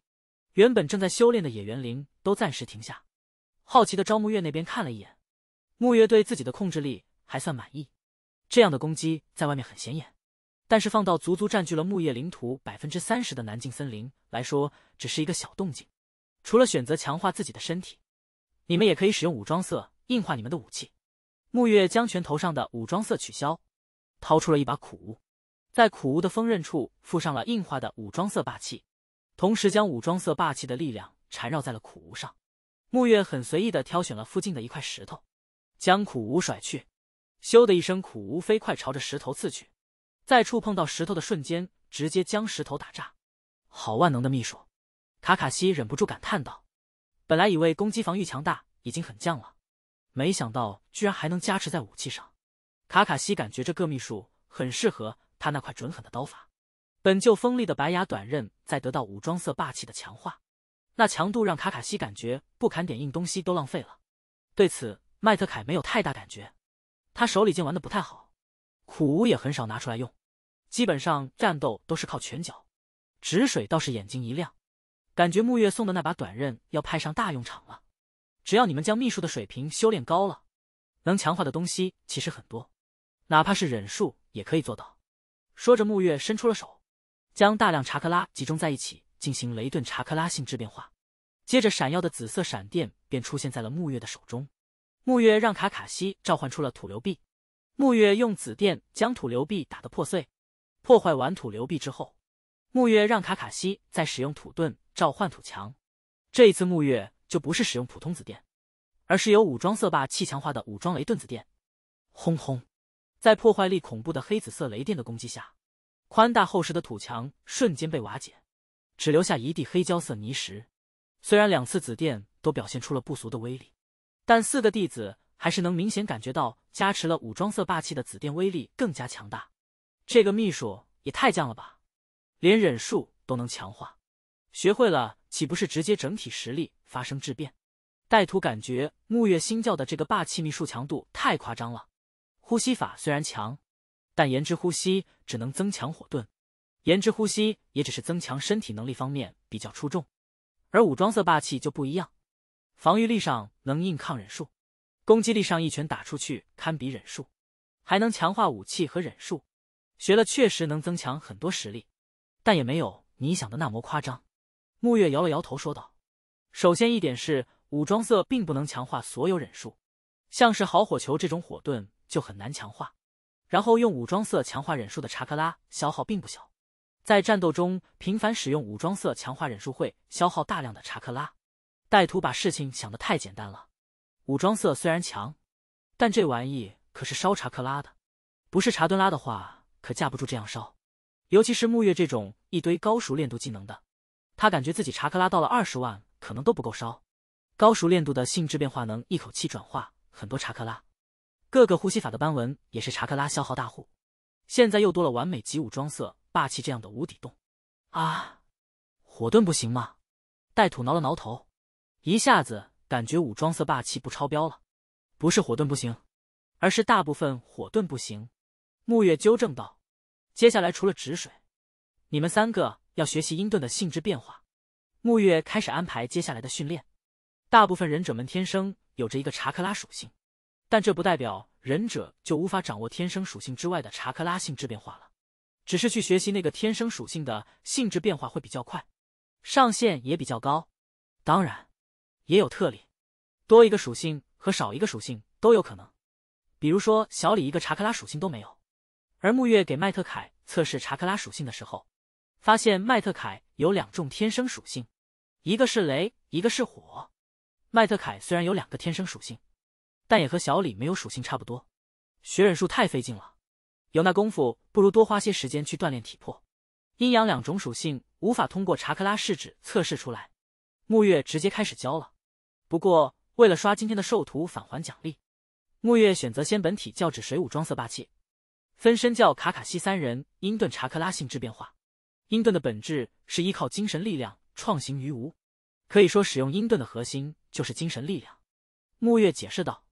原本正在修炼的野原灵都暂时停下，好奇的朝募月那边看了一眼。木月对自己的控制力还算满意，这样的攻击在外面很显眼。但是放到足足占据了木叶领土百分之三十的南境森林来说，只是一个小动静。除了选择强化自己的身体，你们也可以使用武装色硬化你们的武器。木月将拳头上的武装色取消，掏出了一把苦无，在苦无的锋刃处附上了硬化的武装色霸气，同时将武装色霸气的力量缠绕在了苦无上。木月很随意的挑选了附近的一块石头，将苦无甩去，咻的一声，苦无飞快朝着石头刺去。在触碰到石头的瞬间，直接将石头打炸，好万能的秘术！卡卡西忍不住感叹道：“本来以为攻击防御强大已经很强了，没想到居然还能加持在武器上。”卡卡西感觉这个秘术很适合他那块准狠的刀法，本就锋利的白牙短刃在得到武装色霸气的强化，那强度让卡卡西感觉不砍点硬东西都浪费了。对此，麦特凯没有太大感觉，他手里剑玩的不太好，苦无也很少拿出来用。基本上战斗都是靠拳脚，止水倒是眼睛一亮，感觉木月送的那把短刃要派上大用场了。只要你们将秘术的水平修炼高了，能强化的东西其实很多，哪怕是忍术也可以做到。说着，木月伸出了手，将大量查克拉集中在一起进行雷遁查克拉性质变化，接着闪耀的紫色闪电便出现在了木月的手中。木月让卡卡西召唤出了土流壁，木月用紫电将土流壁打得破碎。破坏完土流壁之后，木月让卡卡西再使用土遁召唤土墙。这一次木月就不是使用普通紫电，而是由武装色霸气强化的武装雷遁紫电。轰轰，在破坏力恐怖的黑紫色雷电的攻击下，宽大厚实的土墙瞬间被瓦解，只留下一地黑焦色泥石。虽然两次紫电都表现出了不俗的威力，但四个弟子还是能明显感觉到，加持了武装色霸气的紫电威力更加强大。这个秘术也太强了吧！连忍术都能强化，学会了岂不是直接整体实力发生质变？带土感觉木月星教的这个霸气秘术强度太夸张了。呼吸法虽然强，但炎之呼吸只能增强火遁，炎之呼吸也只是增强身体能力方面比较出众。而武装色霸气就不一样，防御力上能硬抗忍术，攻击力上一拳打出去堪比忍术，还能强化武器和忍术。学了确实能增强很多实力，但也没有你想的那么夸张。木月摇了摇头说道：“首先一点是，武装色并不能强化所有忍术，像是好火球这种火遁就很难强化。然后用武装色强化忍术的查克拉消耗并不小，在战斗中频繁使用武装色强化忍术会消耗大量的查克拉。带土把事情想的太简单了，武装色虽然强，但这玩意可是烧查克拉的，不是查顿拉的话。”可架不住这样烧，尤其是木月这种一堆高熟练度技能的，他感觉自己查克拉到了二十万可能都不够烧。高熟练度的性质变化能一口气转化很多查克拉，各个呼吸法的斑纹也是查克拉消耗大户。现在又多了完美级武装色霸气这样的无底洞，啊，火遁不行吗？带土挠了挠头，一下子感觉武装色霸气不超标了。不是火遁不行，而是大部分火遁不行。木月纠正道：“接下来除了止水，你们三个要学习阴遁的性质变化。”木月开始安排接下来的训练。大部分忍者们天生有着一个查克拉属性，但这不代表忍者就无法掌握天生属性之外的查克拉性质变化了。只是去学习那个天生属性的性质变化会比较快，上限也比较高。当然，也有特例，多一个属性和少一个属性都有可能。比如说，小李一个查克拉属性都没有。而木月给麦特凯测试查克拉属性的时候，发现麦特凯有两种天生属性，一个是雷，一个是火。麦特凯虽然有两个天生属性，但也和小李没有属性差不多。学忍术太费劲了，有那功夫不如多花些时间去锻炼体魄。阴阳两种属性无法通过查克拉试纸测试出来，木月直接开始教了。不过为了刷今天的授徒返还奖励，木月选择先本体教指水舞装色霸气。分身教卡卡西三人英顿查克拉性质变化，英顿的本质是依靠精神力量创行于无，可以说使用英顿的核心就是精神力量。木月解释道：“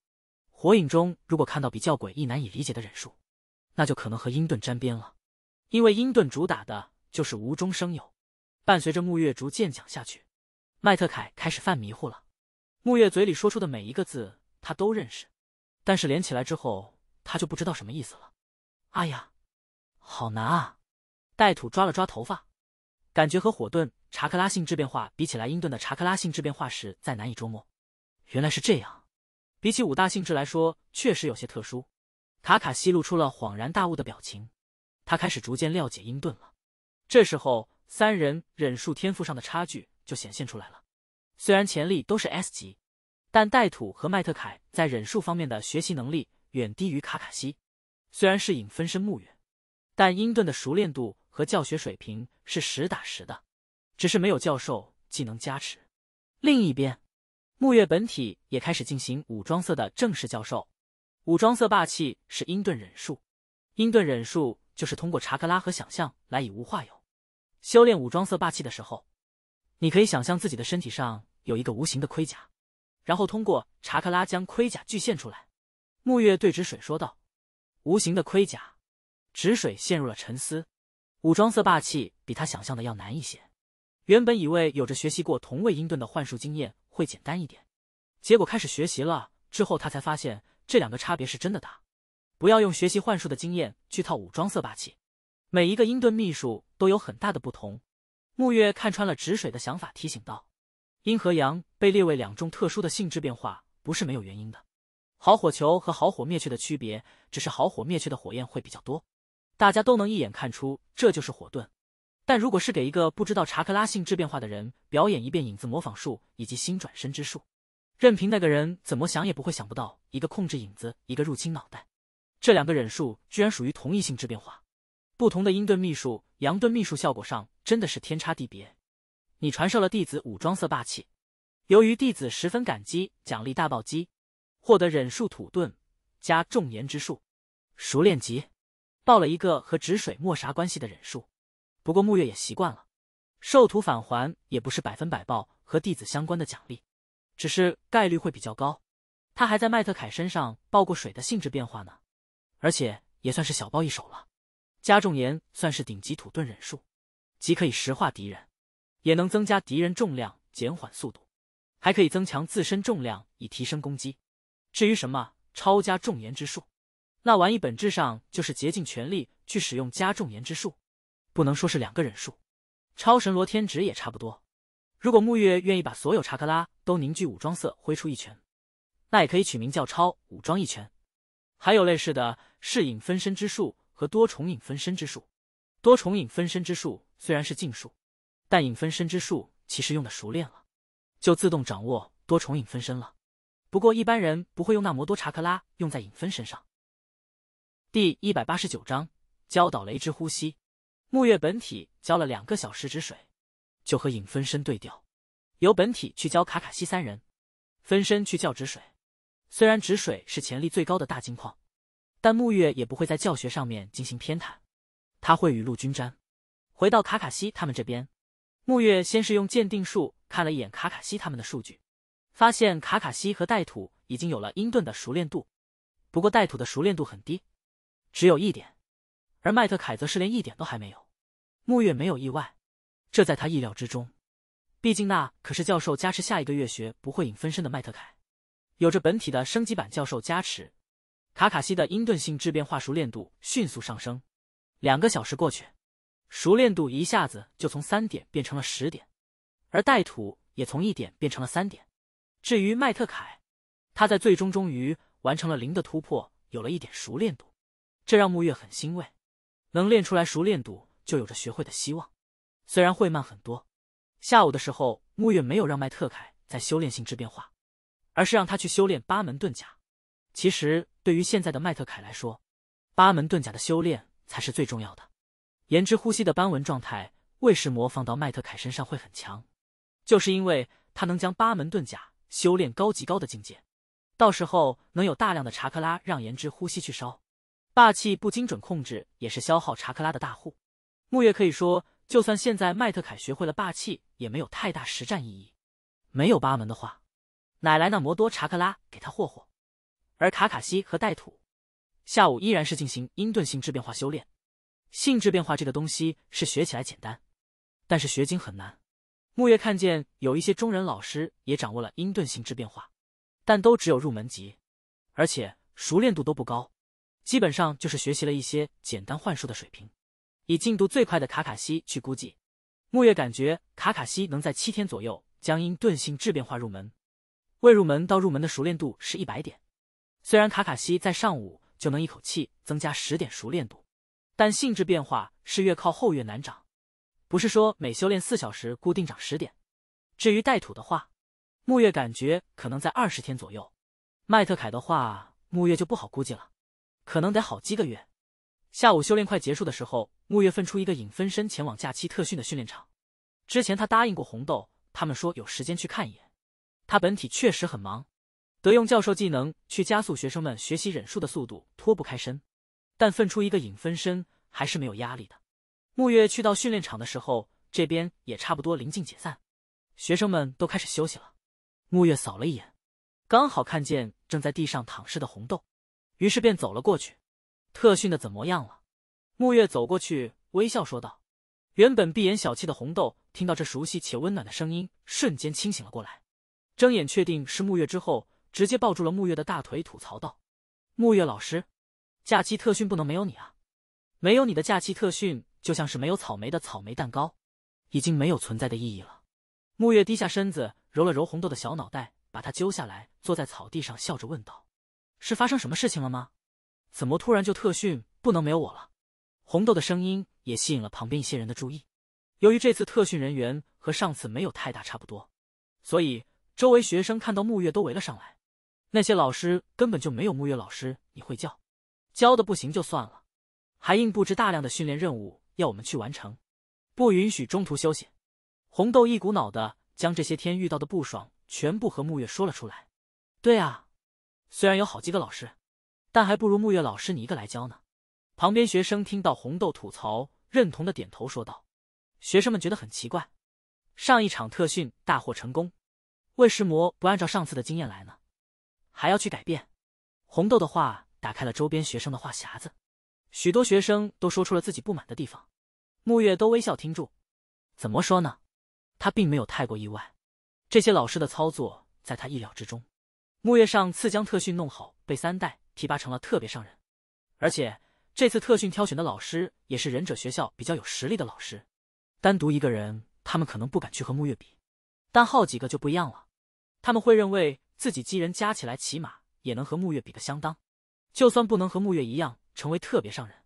火影中如果看到比较诡异难以理解的忍术，那就可能和英顿沾边了，因为英顿主打的就是无中生有。”伴随着木月逐渐讲下去，麦特凯开始犯迷糊了。木月嘴里说出的每一个字他都认识，但是连起来之后他就不知道什么意思了。哎呀，好难啊！带土抓了抓头发，感觉和火遁查克拉性质变化比起来，英遁的查克拉性质变化时再难以捉摸。原来是这样，比起五大性质来说，确实有些特殊。卡卡西露出了恍然大悟的表情，他开始逐渐了解英遁了。这时候，三人忍术天赋上的差距就显现出来了。虽然潜力都是 S 级，但带土和迈特凯在忍术方面的学习能力远低于卡卡西。虽然是影分身木月，但英顿的熟练度和教学水平是实打实的，只是没有教授技能加持。另一边，木月本体也开始进行武装色的正式教授。武装色霸气是英顿忍术，英顿忍术就是通过查克拉和想象来以无化有。修炼武装色霸气的时候，你可以想象自己的身体上有一个无形的盔甲，然后通过查克拉将盔甲具现出来。木月对止水说道。无形的盔甲，止水陷入了沉思。武装色霸气比他想象的要难一些。原本以为有着学习过同位英盾的幻术经验会简单一点，结果开始学习了之后，他才发现这两个差别是真的大。不要用学习幻术的经验去套武装色霸气，每一个英顿秘术都有很大的不同。木月看穿了止水的想法，提醒道：“阴和阳被列为两种特殊的性质变化，不是没有原因的。”好火球和好火灭却的区别，只是好火灭却的火焰会比较多，大家都能一眼看出这就是火遁。但如果是给一个不知道查克拉性质变化的人表演一遍影子模仿术以及心转身之术，任凭那个人怎么想也不会想不到，一个控制影子，一个入侵脑袋，这两个忍术居然属于同一性质变化。不同的阴遁秘术、阳遁秘术效果上真的是天差地别。你传授了弟子武装色霸气，由于弟子十分感激，奖励大暴击。获得忍术土遁加重岩之术，熟练级，爆了一个和止水没啥关系的忍术。不过木月也习惯了，受徒返还也不是百分百爆和弟子相关的奖励，只是概率会比较高。他还在迈特凯身上爆过水的性质变化呢，而且也算是小爆一手了。加重岩算是顶级土遁忍术，既可以石化敌人，也能增加敌人重量减缓速度，还可以增强自身重量以提升攻击。至于什么抄加重盐之术，那玩意本质上就是竭尽全力去使用加重盐之术，不能说是两个忍术。超神罗天指也差不多。如果木月愿意把所有查克拉都凝聚武装色挥出一拳，那也可以取名叫超武装一拳。还有类似的是影分身之术和多重影分身之术。多重影分身之术虽然是禁术，但影分身之术其实用的熟练了，就自动掌握多重影分身了。不过一般人不会用那么多查克拉用在影分身上。第一百八十九章教导雷之呼吸。木月本体教了两个小时止水，就和影分身对调，由本体去教卡卡西三人，分身去教止水。虽然止水是潜力最高的大金矿，但木月也不会在教学上面进行偏袒，他会雨露均沾。回到卡卡西他们这边，木月先是用鉴定术看了一眼卡卡西他们的数据。发现卡卡西和带土已经有了英盾的熟练度，不过带土的熟练度很低，只有一点，而麦特凯则是连一点都还没有。木月没有意外，这在他意料之中，毕竟那可是教授加持下一个月学不会影分身的麦特凯，有着本体的升级版教授加持，卡卡西的鹰盾性质变化熟练度迅速上升。两个小时过去，熟练度一下子就从三点变成了十点，而带土也从一点变成了三点。至于麦特凯，他在最终终于完成了零的突破，有了一点熟练度，这让木月很欣慰。能练出来熟练度，就有着学会的希望，虽然会慢很多。下午的时候，木月没有让麦特凯在修炼性质变化，而是让他去修炼八门遁甲。其实对于现在的麦特凯来说，八门遁甲的修炼才是最重要的。炎之呼吸的斑纹状态，为时魔放到麦特凯身上会很强，就是因为他能将八门遁甲。修炼高级高的境界，到时候能有大量的查克拉让言之呼吸去烧。霸气不精准控制也是消耗查克拉的大户。木叶可以说，就算现在迈特凯学会了霸气，也没有太大实战意义。没有八门的话，哪来那么多查克拉给他霍霍？而卡卡西和带土，下午依然是进行阴遁性质变化修炼。性质变化这个东西是学起来简单，但是学精很难。木叶看见有一些中人老师也掌握了鹰遁性质变化，但都只有入门级，而且熟练度都不高，基本上就是学习了一些简单幻术的水平。以进度最快的卡卡西去估计，木叶感觉卡卡西能在七天左右将鹰遁性质变化入门。未入门到入门的熟练度是一百点，虽然卡卡西在上午就能一口气增加十点熟练度，但性质变化是越靠后越难涨。不是说每修炼四小时固定涨十点，至于带土的话，木月感觉可能在二十天左右；麦特凯的话，木月就不好估计了，可能得好几个月。下午修炼快结束的时候，木月分出一个影分身前往假期特训的训练场。之前他答应过红豆，他们说有时间去看一眼。他本体确实很忙，得用教授技能去加速学生们学习忍术的速度，脱不开身。但分出一个影分身还是没有压力的。木月去到训练场的时候，这边也差不多临近解散，学生们都开始休息了。木月扫了一眼，刚好看见正在地上躺尸的红豆，于是便走了过去。特训的怎么样了？木月走过去，微笑说道。原本闭眼小憩的红豆听到这熟悉且温暖的声音，瞬间清醒了过来，睁眼确定是木月之后，直接抱住了木月的大腿，吐槽道：“木月老师，假期特训不能没有你啊！没有你的假期特训。”就像是没有草莓的草莓蛋糕，已经没有存在的意义了。木月低下身子，揉了揉红豆的小脑袋，把它揪下来，坐在草地上，笑着问道：“是发生什么事情了吗？怎么突然就特训不能没有我了？”红豆的声音也吸引了旁边一些人的注意。由于这次特训人员和上次没有太大差不多，所以周围学生看到木月都围了上来。那些老师根本就没有木月老师，你会教，教的不行就算了，还硬布置大量的训练任务。要我们去完成，不允许中途休息。红豆一股脑的将这些天遇到的不爽全部和木月说了出来。对啊，虽然有好几个老师，但还不如木月老师你一个来教呢。旁边学生听到红豆吐槽，认同的点头说道。学生们觉得很奇怪，上一场特训大获成功，为什么不按照上次的经验来呢，还要去改变。红豆的话打开了周边学生的话匣子。许多学生都说出了自己不满的地方，木月都微笑听住。怎么说呢？他并没有太过意外，这些老师的操作在他意料之中。木月上次将特训弄好，被三代提拔成了特别上人，而且这次特训挑选的老师也是忍者学校比较有实力的老师。单独一个人，他们可能不敢去和木月比，但好几个就不一样了，他们会认为自己几人加起来，起码也能和木月比个相当。就算不能和木月一样。成为特别上人，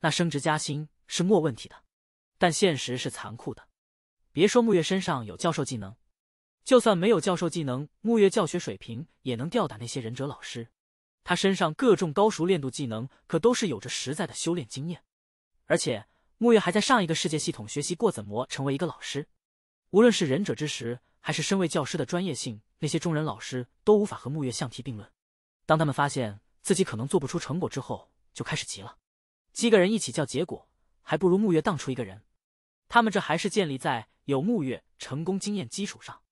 那升职加薪是没问题的。但现实是残酷的，别说木月身上有教授技能，就算没有教授技能，木月教学水平也能吊打那些忍者老师。他身上各种高熟练度技能，可都是有着实在的修炼经验。而且木月还在上一个世界系统学习过怎么成为一个老师。无论是忍者之时，还是身为教师的专业性，那些中忍老师都无法和木月相提并论。当他们发现自己可能做不出成果之后，就开始急了，几个人一起叫，结果还不如木月当出一个人。他们这还是建立在有木月成功经验基础上，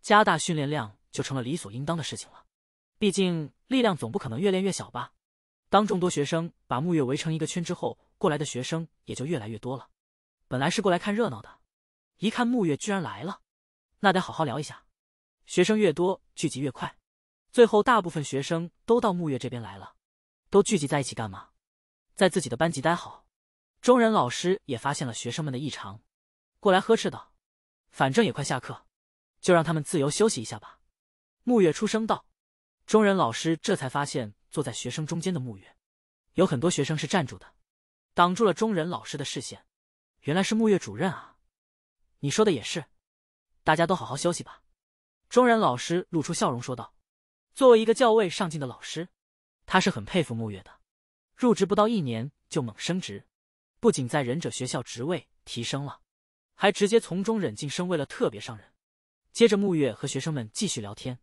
加大训练量就成了理所应当的事情了。毕竟力量总不可能越练越小吧？当众多学生把木月围成一个圈之后，过来的学生也就越来越多了。本来是过来看热闹的，一看木月居然来了，那得好好聊一下。学生越多，聚集越快，最后大部分学生都到木月这边来了，都聚集在一起干嘛？在自己的班级待好，中人老师也发现了学生们的异常，过来呵斥道：“反正也快下课，就让他们自由休息一下吧。”木月出声道。中人老师这才发现，坐在学生中间的木月，有很多学生是站住的，挡住了中人老师的视线。原来是木月主任啊！你说的也是，大家都好好休息吧。”中人老师露出笑容说道。作为一个教位上进的老师，他是很佩服木月的。入职不到一年就猛升职，不仅在忍者学校职位提升了，还直接从中忍晋升为了特别上人。接着木月和学生们继续聊天，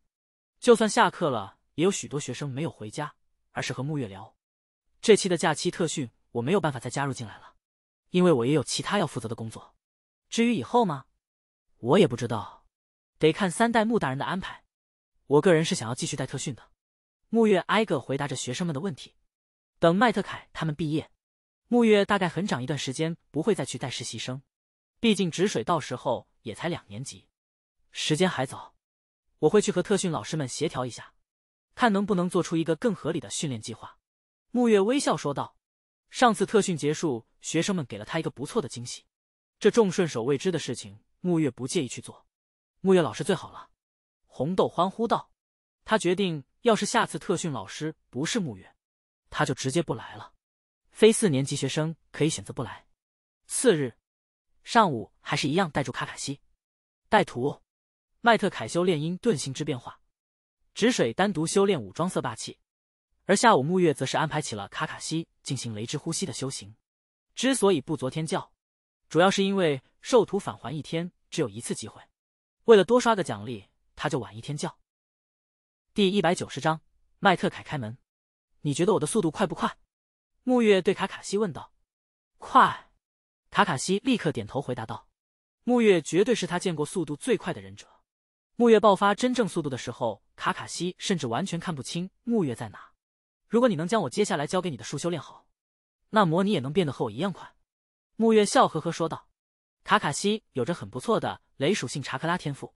就算下课了，也有许多学生没有回家，而是和木月聊。这期的假期特训我没有办法再加入进来了，因为我也有其他要负责的工作。至于以后吗？我也不知道，得看三代木大人的安排。我个人是想要继续带特训的。木月挨个回答着学生们的问题。等麦特凯他们毕业，木月大概很长一段时间不会再去带实习生，毕竟止水到时候也才两年级，时间还早。我会去和特训老师们协调一下，看能不能做出一个更合理的训练计划。木月微笑说道。上次特训结束，学生们给了他一个不错的惊喜。这众顺手未知的事情，木月不介意去做。木月老师最好了，红豆欢呼道。他决定，要是下次特训老师不是木月。他就直接不来了，非四年级学生可以选择不来。次日上午还是一样带住卡卡西，带徒，迈特凯修炼因遁性之变化，止水单独修炼武装色霸气，而下午木月则是安排起了卡卡西进行雷之呼吸的修行。之所以不昨天叫，主要是因为受徒返还一天只有一次机会，为了多刷个奖励，他就晚一天叫。第一百九十章，迈特凯开门。你觉得我的速度快不快？木月对卡卡西问道。快！卡卡西立刻点头回答道。木月绝对是他见过速度最快的忍者。木月爆发真正速度的时候，卡卡西甚至完全看不清木月在哪。如果你能将我接下来教给你的术修炼好，那么你也能变得和我一样快。木月笑呵呵说道。卡卡西有着很不错的雷属性查克拉天赋，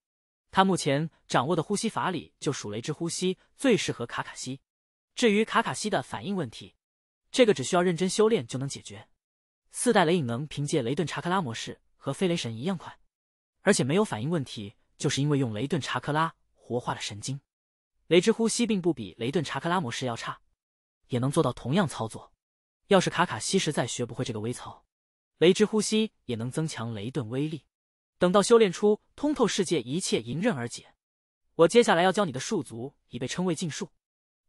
他目前掌握的呼吸法里就属雷之呼吸最适合卡卡西。至于卡卡西的反应问题，这个只需要认真修炼就能解决。四代雷影能凭借雷遁查克拉模式和飞雷神一样快，而且没有反应问题，就是因为用雷遁查克拉活化了神经。雷之呼吸并不比雷遁查克拉模式要差，也能做到同样操作。要是卡卡西实在学不会这个微操，雷之呼吸也能增强雷遁威力。等到修炼出通透世界，一切迎刃而解。我接下来要教你的术族已被称为禁术。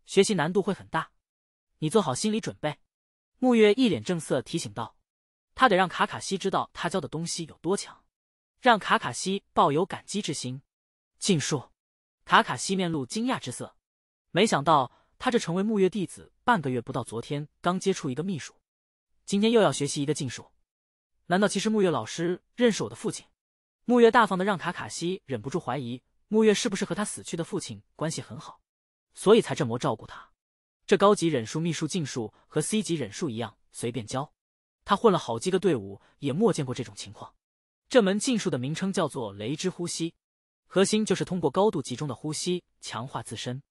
学习难度会很大，你做好心理准备。木月一脸正色提醒道：“他得让卡卡西知道他教的东西有多强，让卡卡西抱有感激之心。”禁术。卡卡西面露惊讶之色，没想到他这成为木月弟子半个月不到，昨天刚接触一个秘术，今天又要学习一个禁术。难道其实木月老师认识我的父亲？木月大方的让卡卡西忍不住怀疑，木月是不是和他死去的父亲关系很好？所以才这么照顾他，这高级忍术秘术禁术和 C 级忍术一样随便教，他混了好几个队伍也莫见过这种情况。这门禁术的名称叫做雷之呼吸，核心就是通过高度集中的呼吸强化自身。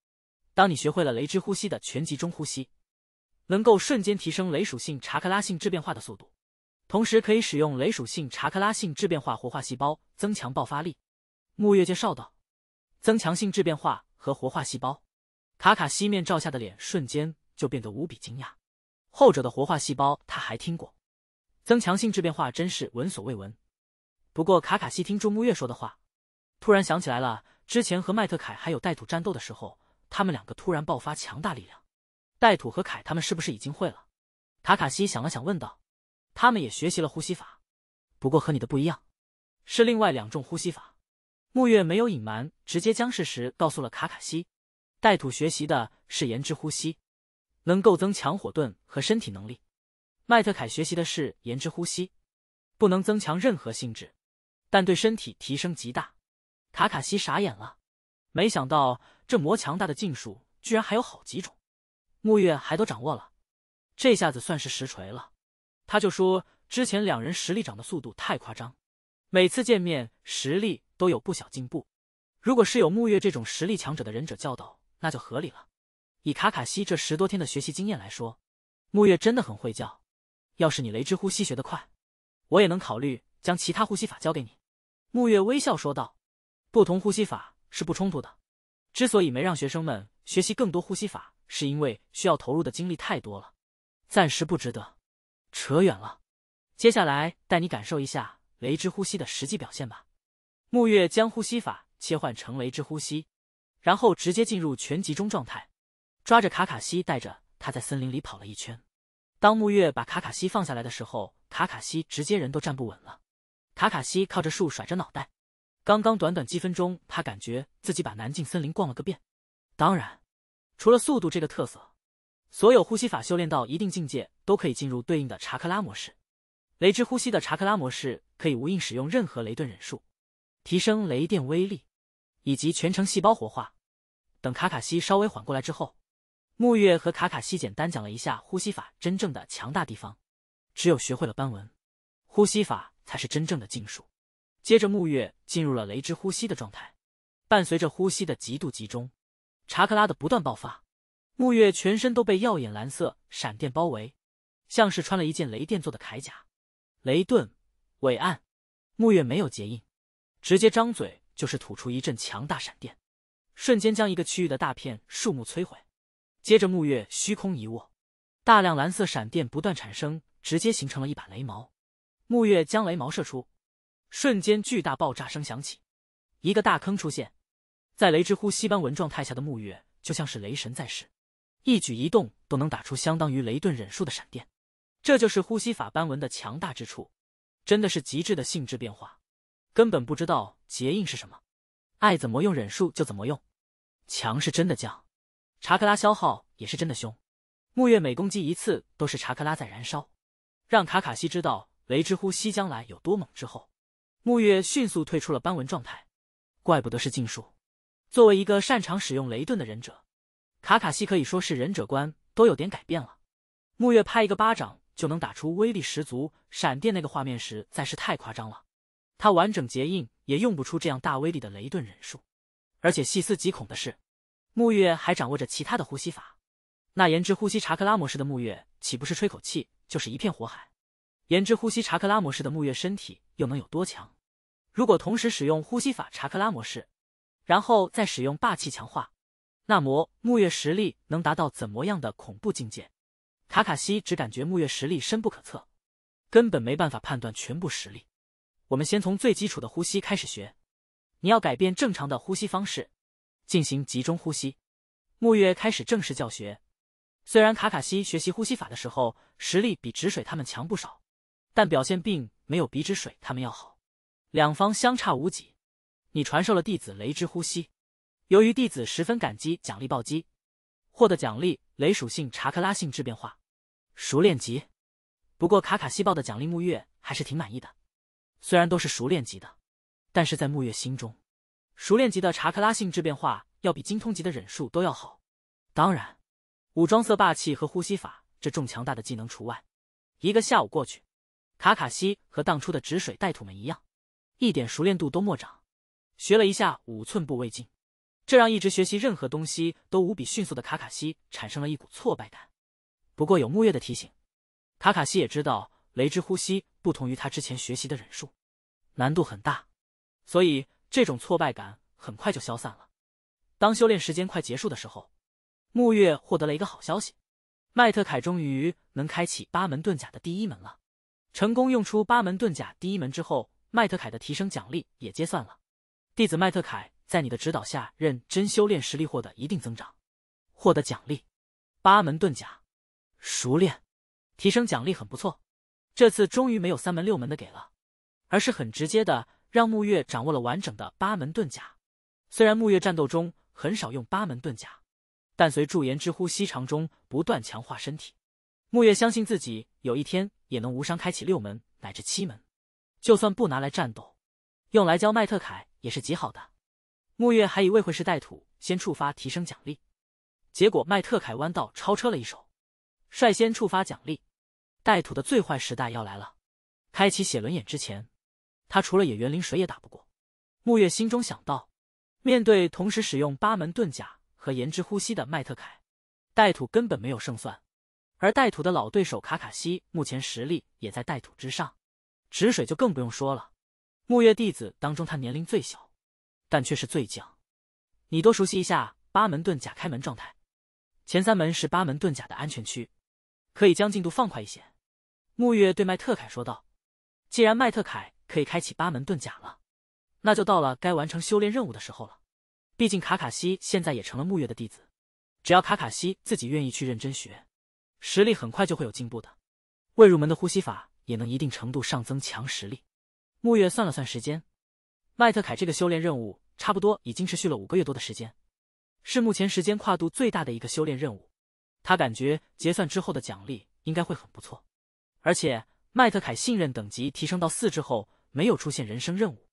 当你学会了雷之呼吸的全集中呼吸，能够瞬间提升雷属性查克拉性质变化的速度，同时可以使用雷属性查克拉性质变化活化细胞，增强爆发力。木月介绍道：“增强性质变化和活化细胞。”卡卡西面罩下的脸瞬间就变得无比惊讶，后者的活化细胞他还听过，增强性质变化真是闻所未闻。不过卡卡西听住木月说的话，突然想起来了，之前和迈特凯还有带土战斗的时候，他们两个突然爆发强大力量，带土和凯他们是不是已经会了？卡卡西想了想问道：“他们也学习了呼吸法，不过和你的不一样，是另外两种呼吸法。”木月没有隐瞒，直接将事实告诉了卡卡西。带土学习的是炎之呼吸，能够增强火遁和身体能力。迈特凯学习的是炎之呼吸，不能增强任何性质，但对身体提升极大。卡卡西傻眼了，没想到这魔强大的禁术居然还有好几种，木月还都掌握了。这下子算是实锤了。他就说之前两人实力涨的速度太夸张，每次见面实力都有不小进步。如果是有木月这种实力强者的忍者教导，那就合理了。以卡卡西这十多天的学习经验来说，木月真的很会教。要是你雷之呼吸学得快，我也能考虑将其他呼吸法教给你。木月微笑说道：“不同呼吸法是不冲突的。之所以没让学生们学习更多呼吸法，是因为需要投入的精力太多了，暂时不值得。扯远了，接下来带你感受一下雷之呼吸的实际表现吧。”木月将呼吸法切换成雷之呼吸。然后直接进入全集中状态，抓着卡卡西带着他在森林里跑了一圈。当木月把卡卡西放下来的时候，卡卡西直接人都站不稳了。卡卡西靠着树甩着脑袋。刚刚短短几分钟，他感觉自己把南境森林逛了个遍。当然，除了速度这个特色，所有呼吸法修炼到一定境界都可以进入对应的查克拉模式。雷之呼吸的查克拉模式可以无印使用任何雷遁忍术，提升雷电威力。以及全程细胞活化，等卡卡西稍微缓过来之后，木月和卡卡西简单讲了一下呼吸法真正的强大地方。只有学会了斑纹，呼吸法才是真正的禁术。接着木月进入了雷之呼吸的状态，伴随着呼吸的极度集中，查克拉的不断爆发，木月全身都被耀眼蓝色闪电包围，像是穿了一件雷电做的铠甲。雷遁伟岸。木月没有结印，直接张嘴。就是吐出一阵强大闪电，瞬间将一个区域的大片树木摧毁。接着木月虚空一握，大量蓝色闪电不断产生，直接形成了一把雷矛。木月将雷矛射出，瞬间巨大爆炸声响起，一个大坑出现。在雷之呼吸斑纹状态下的木月，就像是雷神在世，一举一动都能打出相当于雷遁忍术的闪电。这就是呼吸法斑纹的强大之处，真的是极致的性质变化。根本不知道结印是什么，爱怎么用忍术就怎么用，强是真的强，查克拉消耗也是真的凶。木月每攻击一次都是查克拉在燃烧，让卡卡西知道雷之呼吸将来有多猛之后，木月迅速退出了斑纹状态。怪不得是禁术。作为一个擅长使用雷遁的忍者，卡卡西可以说是忍者观都有点改变了。木月拍一个巴掌就能打出威力十足闪电，那个画面实在是太夸张了。他完整结印也用不出这样大威力的雷遁忍术，而且细思极恐的是，木月还掌握着其他的呼吸法。那炎之呼吸查克拉模式的木月，岂不是吹口气就是一片火海？炎之呼吸查克拉模式的木月身体又能有多强？如果同时使用呼吸法查克拉模式，然后再使用霸气强化，那么木月实力能达到怎么样的恐怖境界？卡卡西只感觉木月实力深不可测，根本没办法判断全部实力。我们先从最基础的呼吸开始学，你要改变正常的呼吸方式，进行集中呼吸。木月开始正式教学。虽然卡卡西学习呼吸法的时候实力比止水他们强不少，但表现并没有比止水他们要好，两方相差无几。你传授了弟子雷之呼吸，由于弟子十分感激，奖励暴击，获得奖励雷属性查克拉性质变化，熟练级。不过卡卡西报的奖励木月还是挺满意的。虽然都是熟练级的，但是在木月心中，熟练级的查克拉性质变化要比精通级的忍术都要好，当然，武装色霸气和呼吸法这重强大的技能除外。一个下午过去，卡卡西和当初的止水带土们一样，一点熟练度都没涨，学了一下五寸步未进，这让一直学习任何东西都无比迅速的卡卡西产生了一股挫败感。不过有木月的提醒，卡卡西也知道。雷之呼吸不同于他之前学习的忍术，难度很大，所以这种挫败感很快就消散了。当修炼时间快结束的时候，木月获得了一个好消息，麦特凯终于能开启八门遁甲的第一门了。成功用出八门遁甲第一门之后，麦特凯的提升奖励也结算了。弟子麦特凯在你的指导下认真修炼，实力获得一定增长，获得奖励八门遁甲熟练，提升奖励很不错。这次终于没有三门六门的给了，而是很直接的让木月掌握了完整的八门遁甲。虽然木月战斗中很少用八门遁甲，但随驻颜之呼吸长中不断强化身体，木月相信自己有一天也能无伤开启六门乃至七门。就算不拿来战斗，用来教麦特凯也是极好的。木月还以为会是带土先触发提升奖励，结果麦特凯弯道超车了一手，率先触发奖励。带土的最坏时代要来了，开启写轮眼之前，他除了野原林谁也打不过。木月心中想到，面对同时使用八门遁甲和炎之呼吸的迈特凯，带土根本没有胜算。而带土的老对手卡卡西目前实力也在带土之上，止水就更不用说了。木月弟子当中他年龄最小，但却是最犟。你多熟悉一下八门遁甲开门状态，前三门是八门遁甲的安全区，可以将进度放快一些。木月对麦特凯说道：“既然麦特凯可以开启八门遁甲了，那就到了该完成修炼任务的时候了。毕竟卡卡西现在也成了木月的弟子，只要卡卡西自己愿意去认真学，实力很快就会有进步的。未入门的呼吸法也能一定程度上增强实力。”木月算了算时间，麦特凯这个修炼任务差不多已经持续了五个月多的时间，是目前时间跨度最大的一个修炼任务。他感觉结算之后的奖励应该会很不错。而且麦特凯信任等级提升到四之后，没有出现人生任务。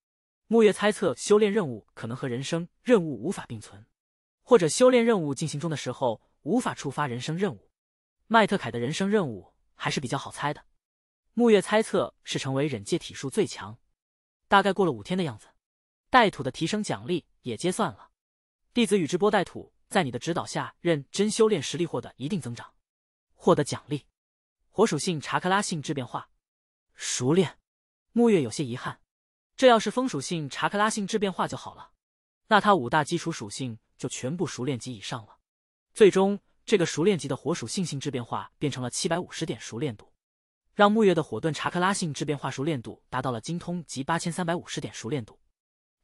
木月猜测修炼任务可能和人生任务无法并存，或者修炼任务进行中的时候无法触发人生任务。麦特凯的人生任务还是比较好猜的，木月猜测是成为忍界体术最强。大概过了五天的样子，带土的提升奖励也结算了。弟子宇智波带土在你的指导下认真修炼，实力获得一定增长，获得奖励。火属性查克拉性质变化，熟练。木月有些遗憾，这要是风属性查克拉性质变化就好了，那他五大基础属性就全部熟练级以上了。最终，这个熟练级的火属性性质变化变成了七百五十点熟练度，让木月的火遁查克拉性质变化熟练度达到了精通级八千三百五十点熟练度。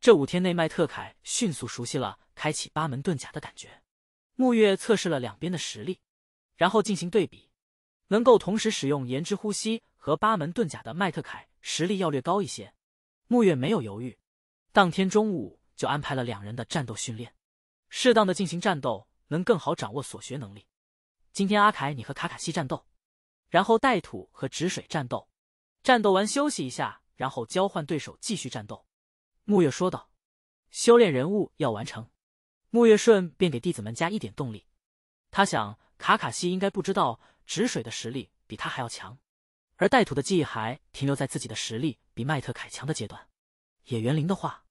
这五天内，迈特凯迅速熟悉了开启八门遁甲的感觉。木月测试了两边的实力，然后进行对比。能够同时使用炎之呼吸和八门遁甲的迈特凯实力要略高一些。木月没有犹豫，当天中午就安排了两人的战斗训练。适当的进行战斗，能更好掌握所学能力。今天阿凯，你和卡卡西战斗，然后带土和止水战斗。战斗完休息一下，然后交换对手继续战斗。木月说道：“修炼人物要完成。”木月顺便给弟子们加一点动力。他想，卡卡西应该不知道。止水的实力比他还要强，而带土的记忆还停留在自己的实力比迈特凯强的阶段。野原林的话，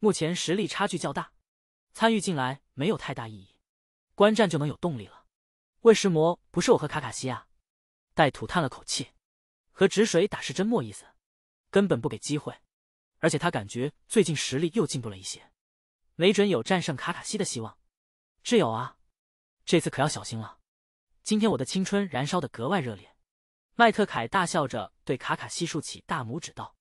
目前实力差距较大，参与进来没有太大意义。观战就能有动力了。魏石魔不是我和卡卡西啊。带土叹了口气，和止水打是真没意思，根本不给机会。而且他感觉最近实力又进步了一些，没准有战胜卡卡西的希望。挚友啊，这次可要小心了。今天我的青春燃烧得格外热烈，麦特凯大笑着对卡卡西竖起大拇指道。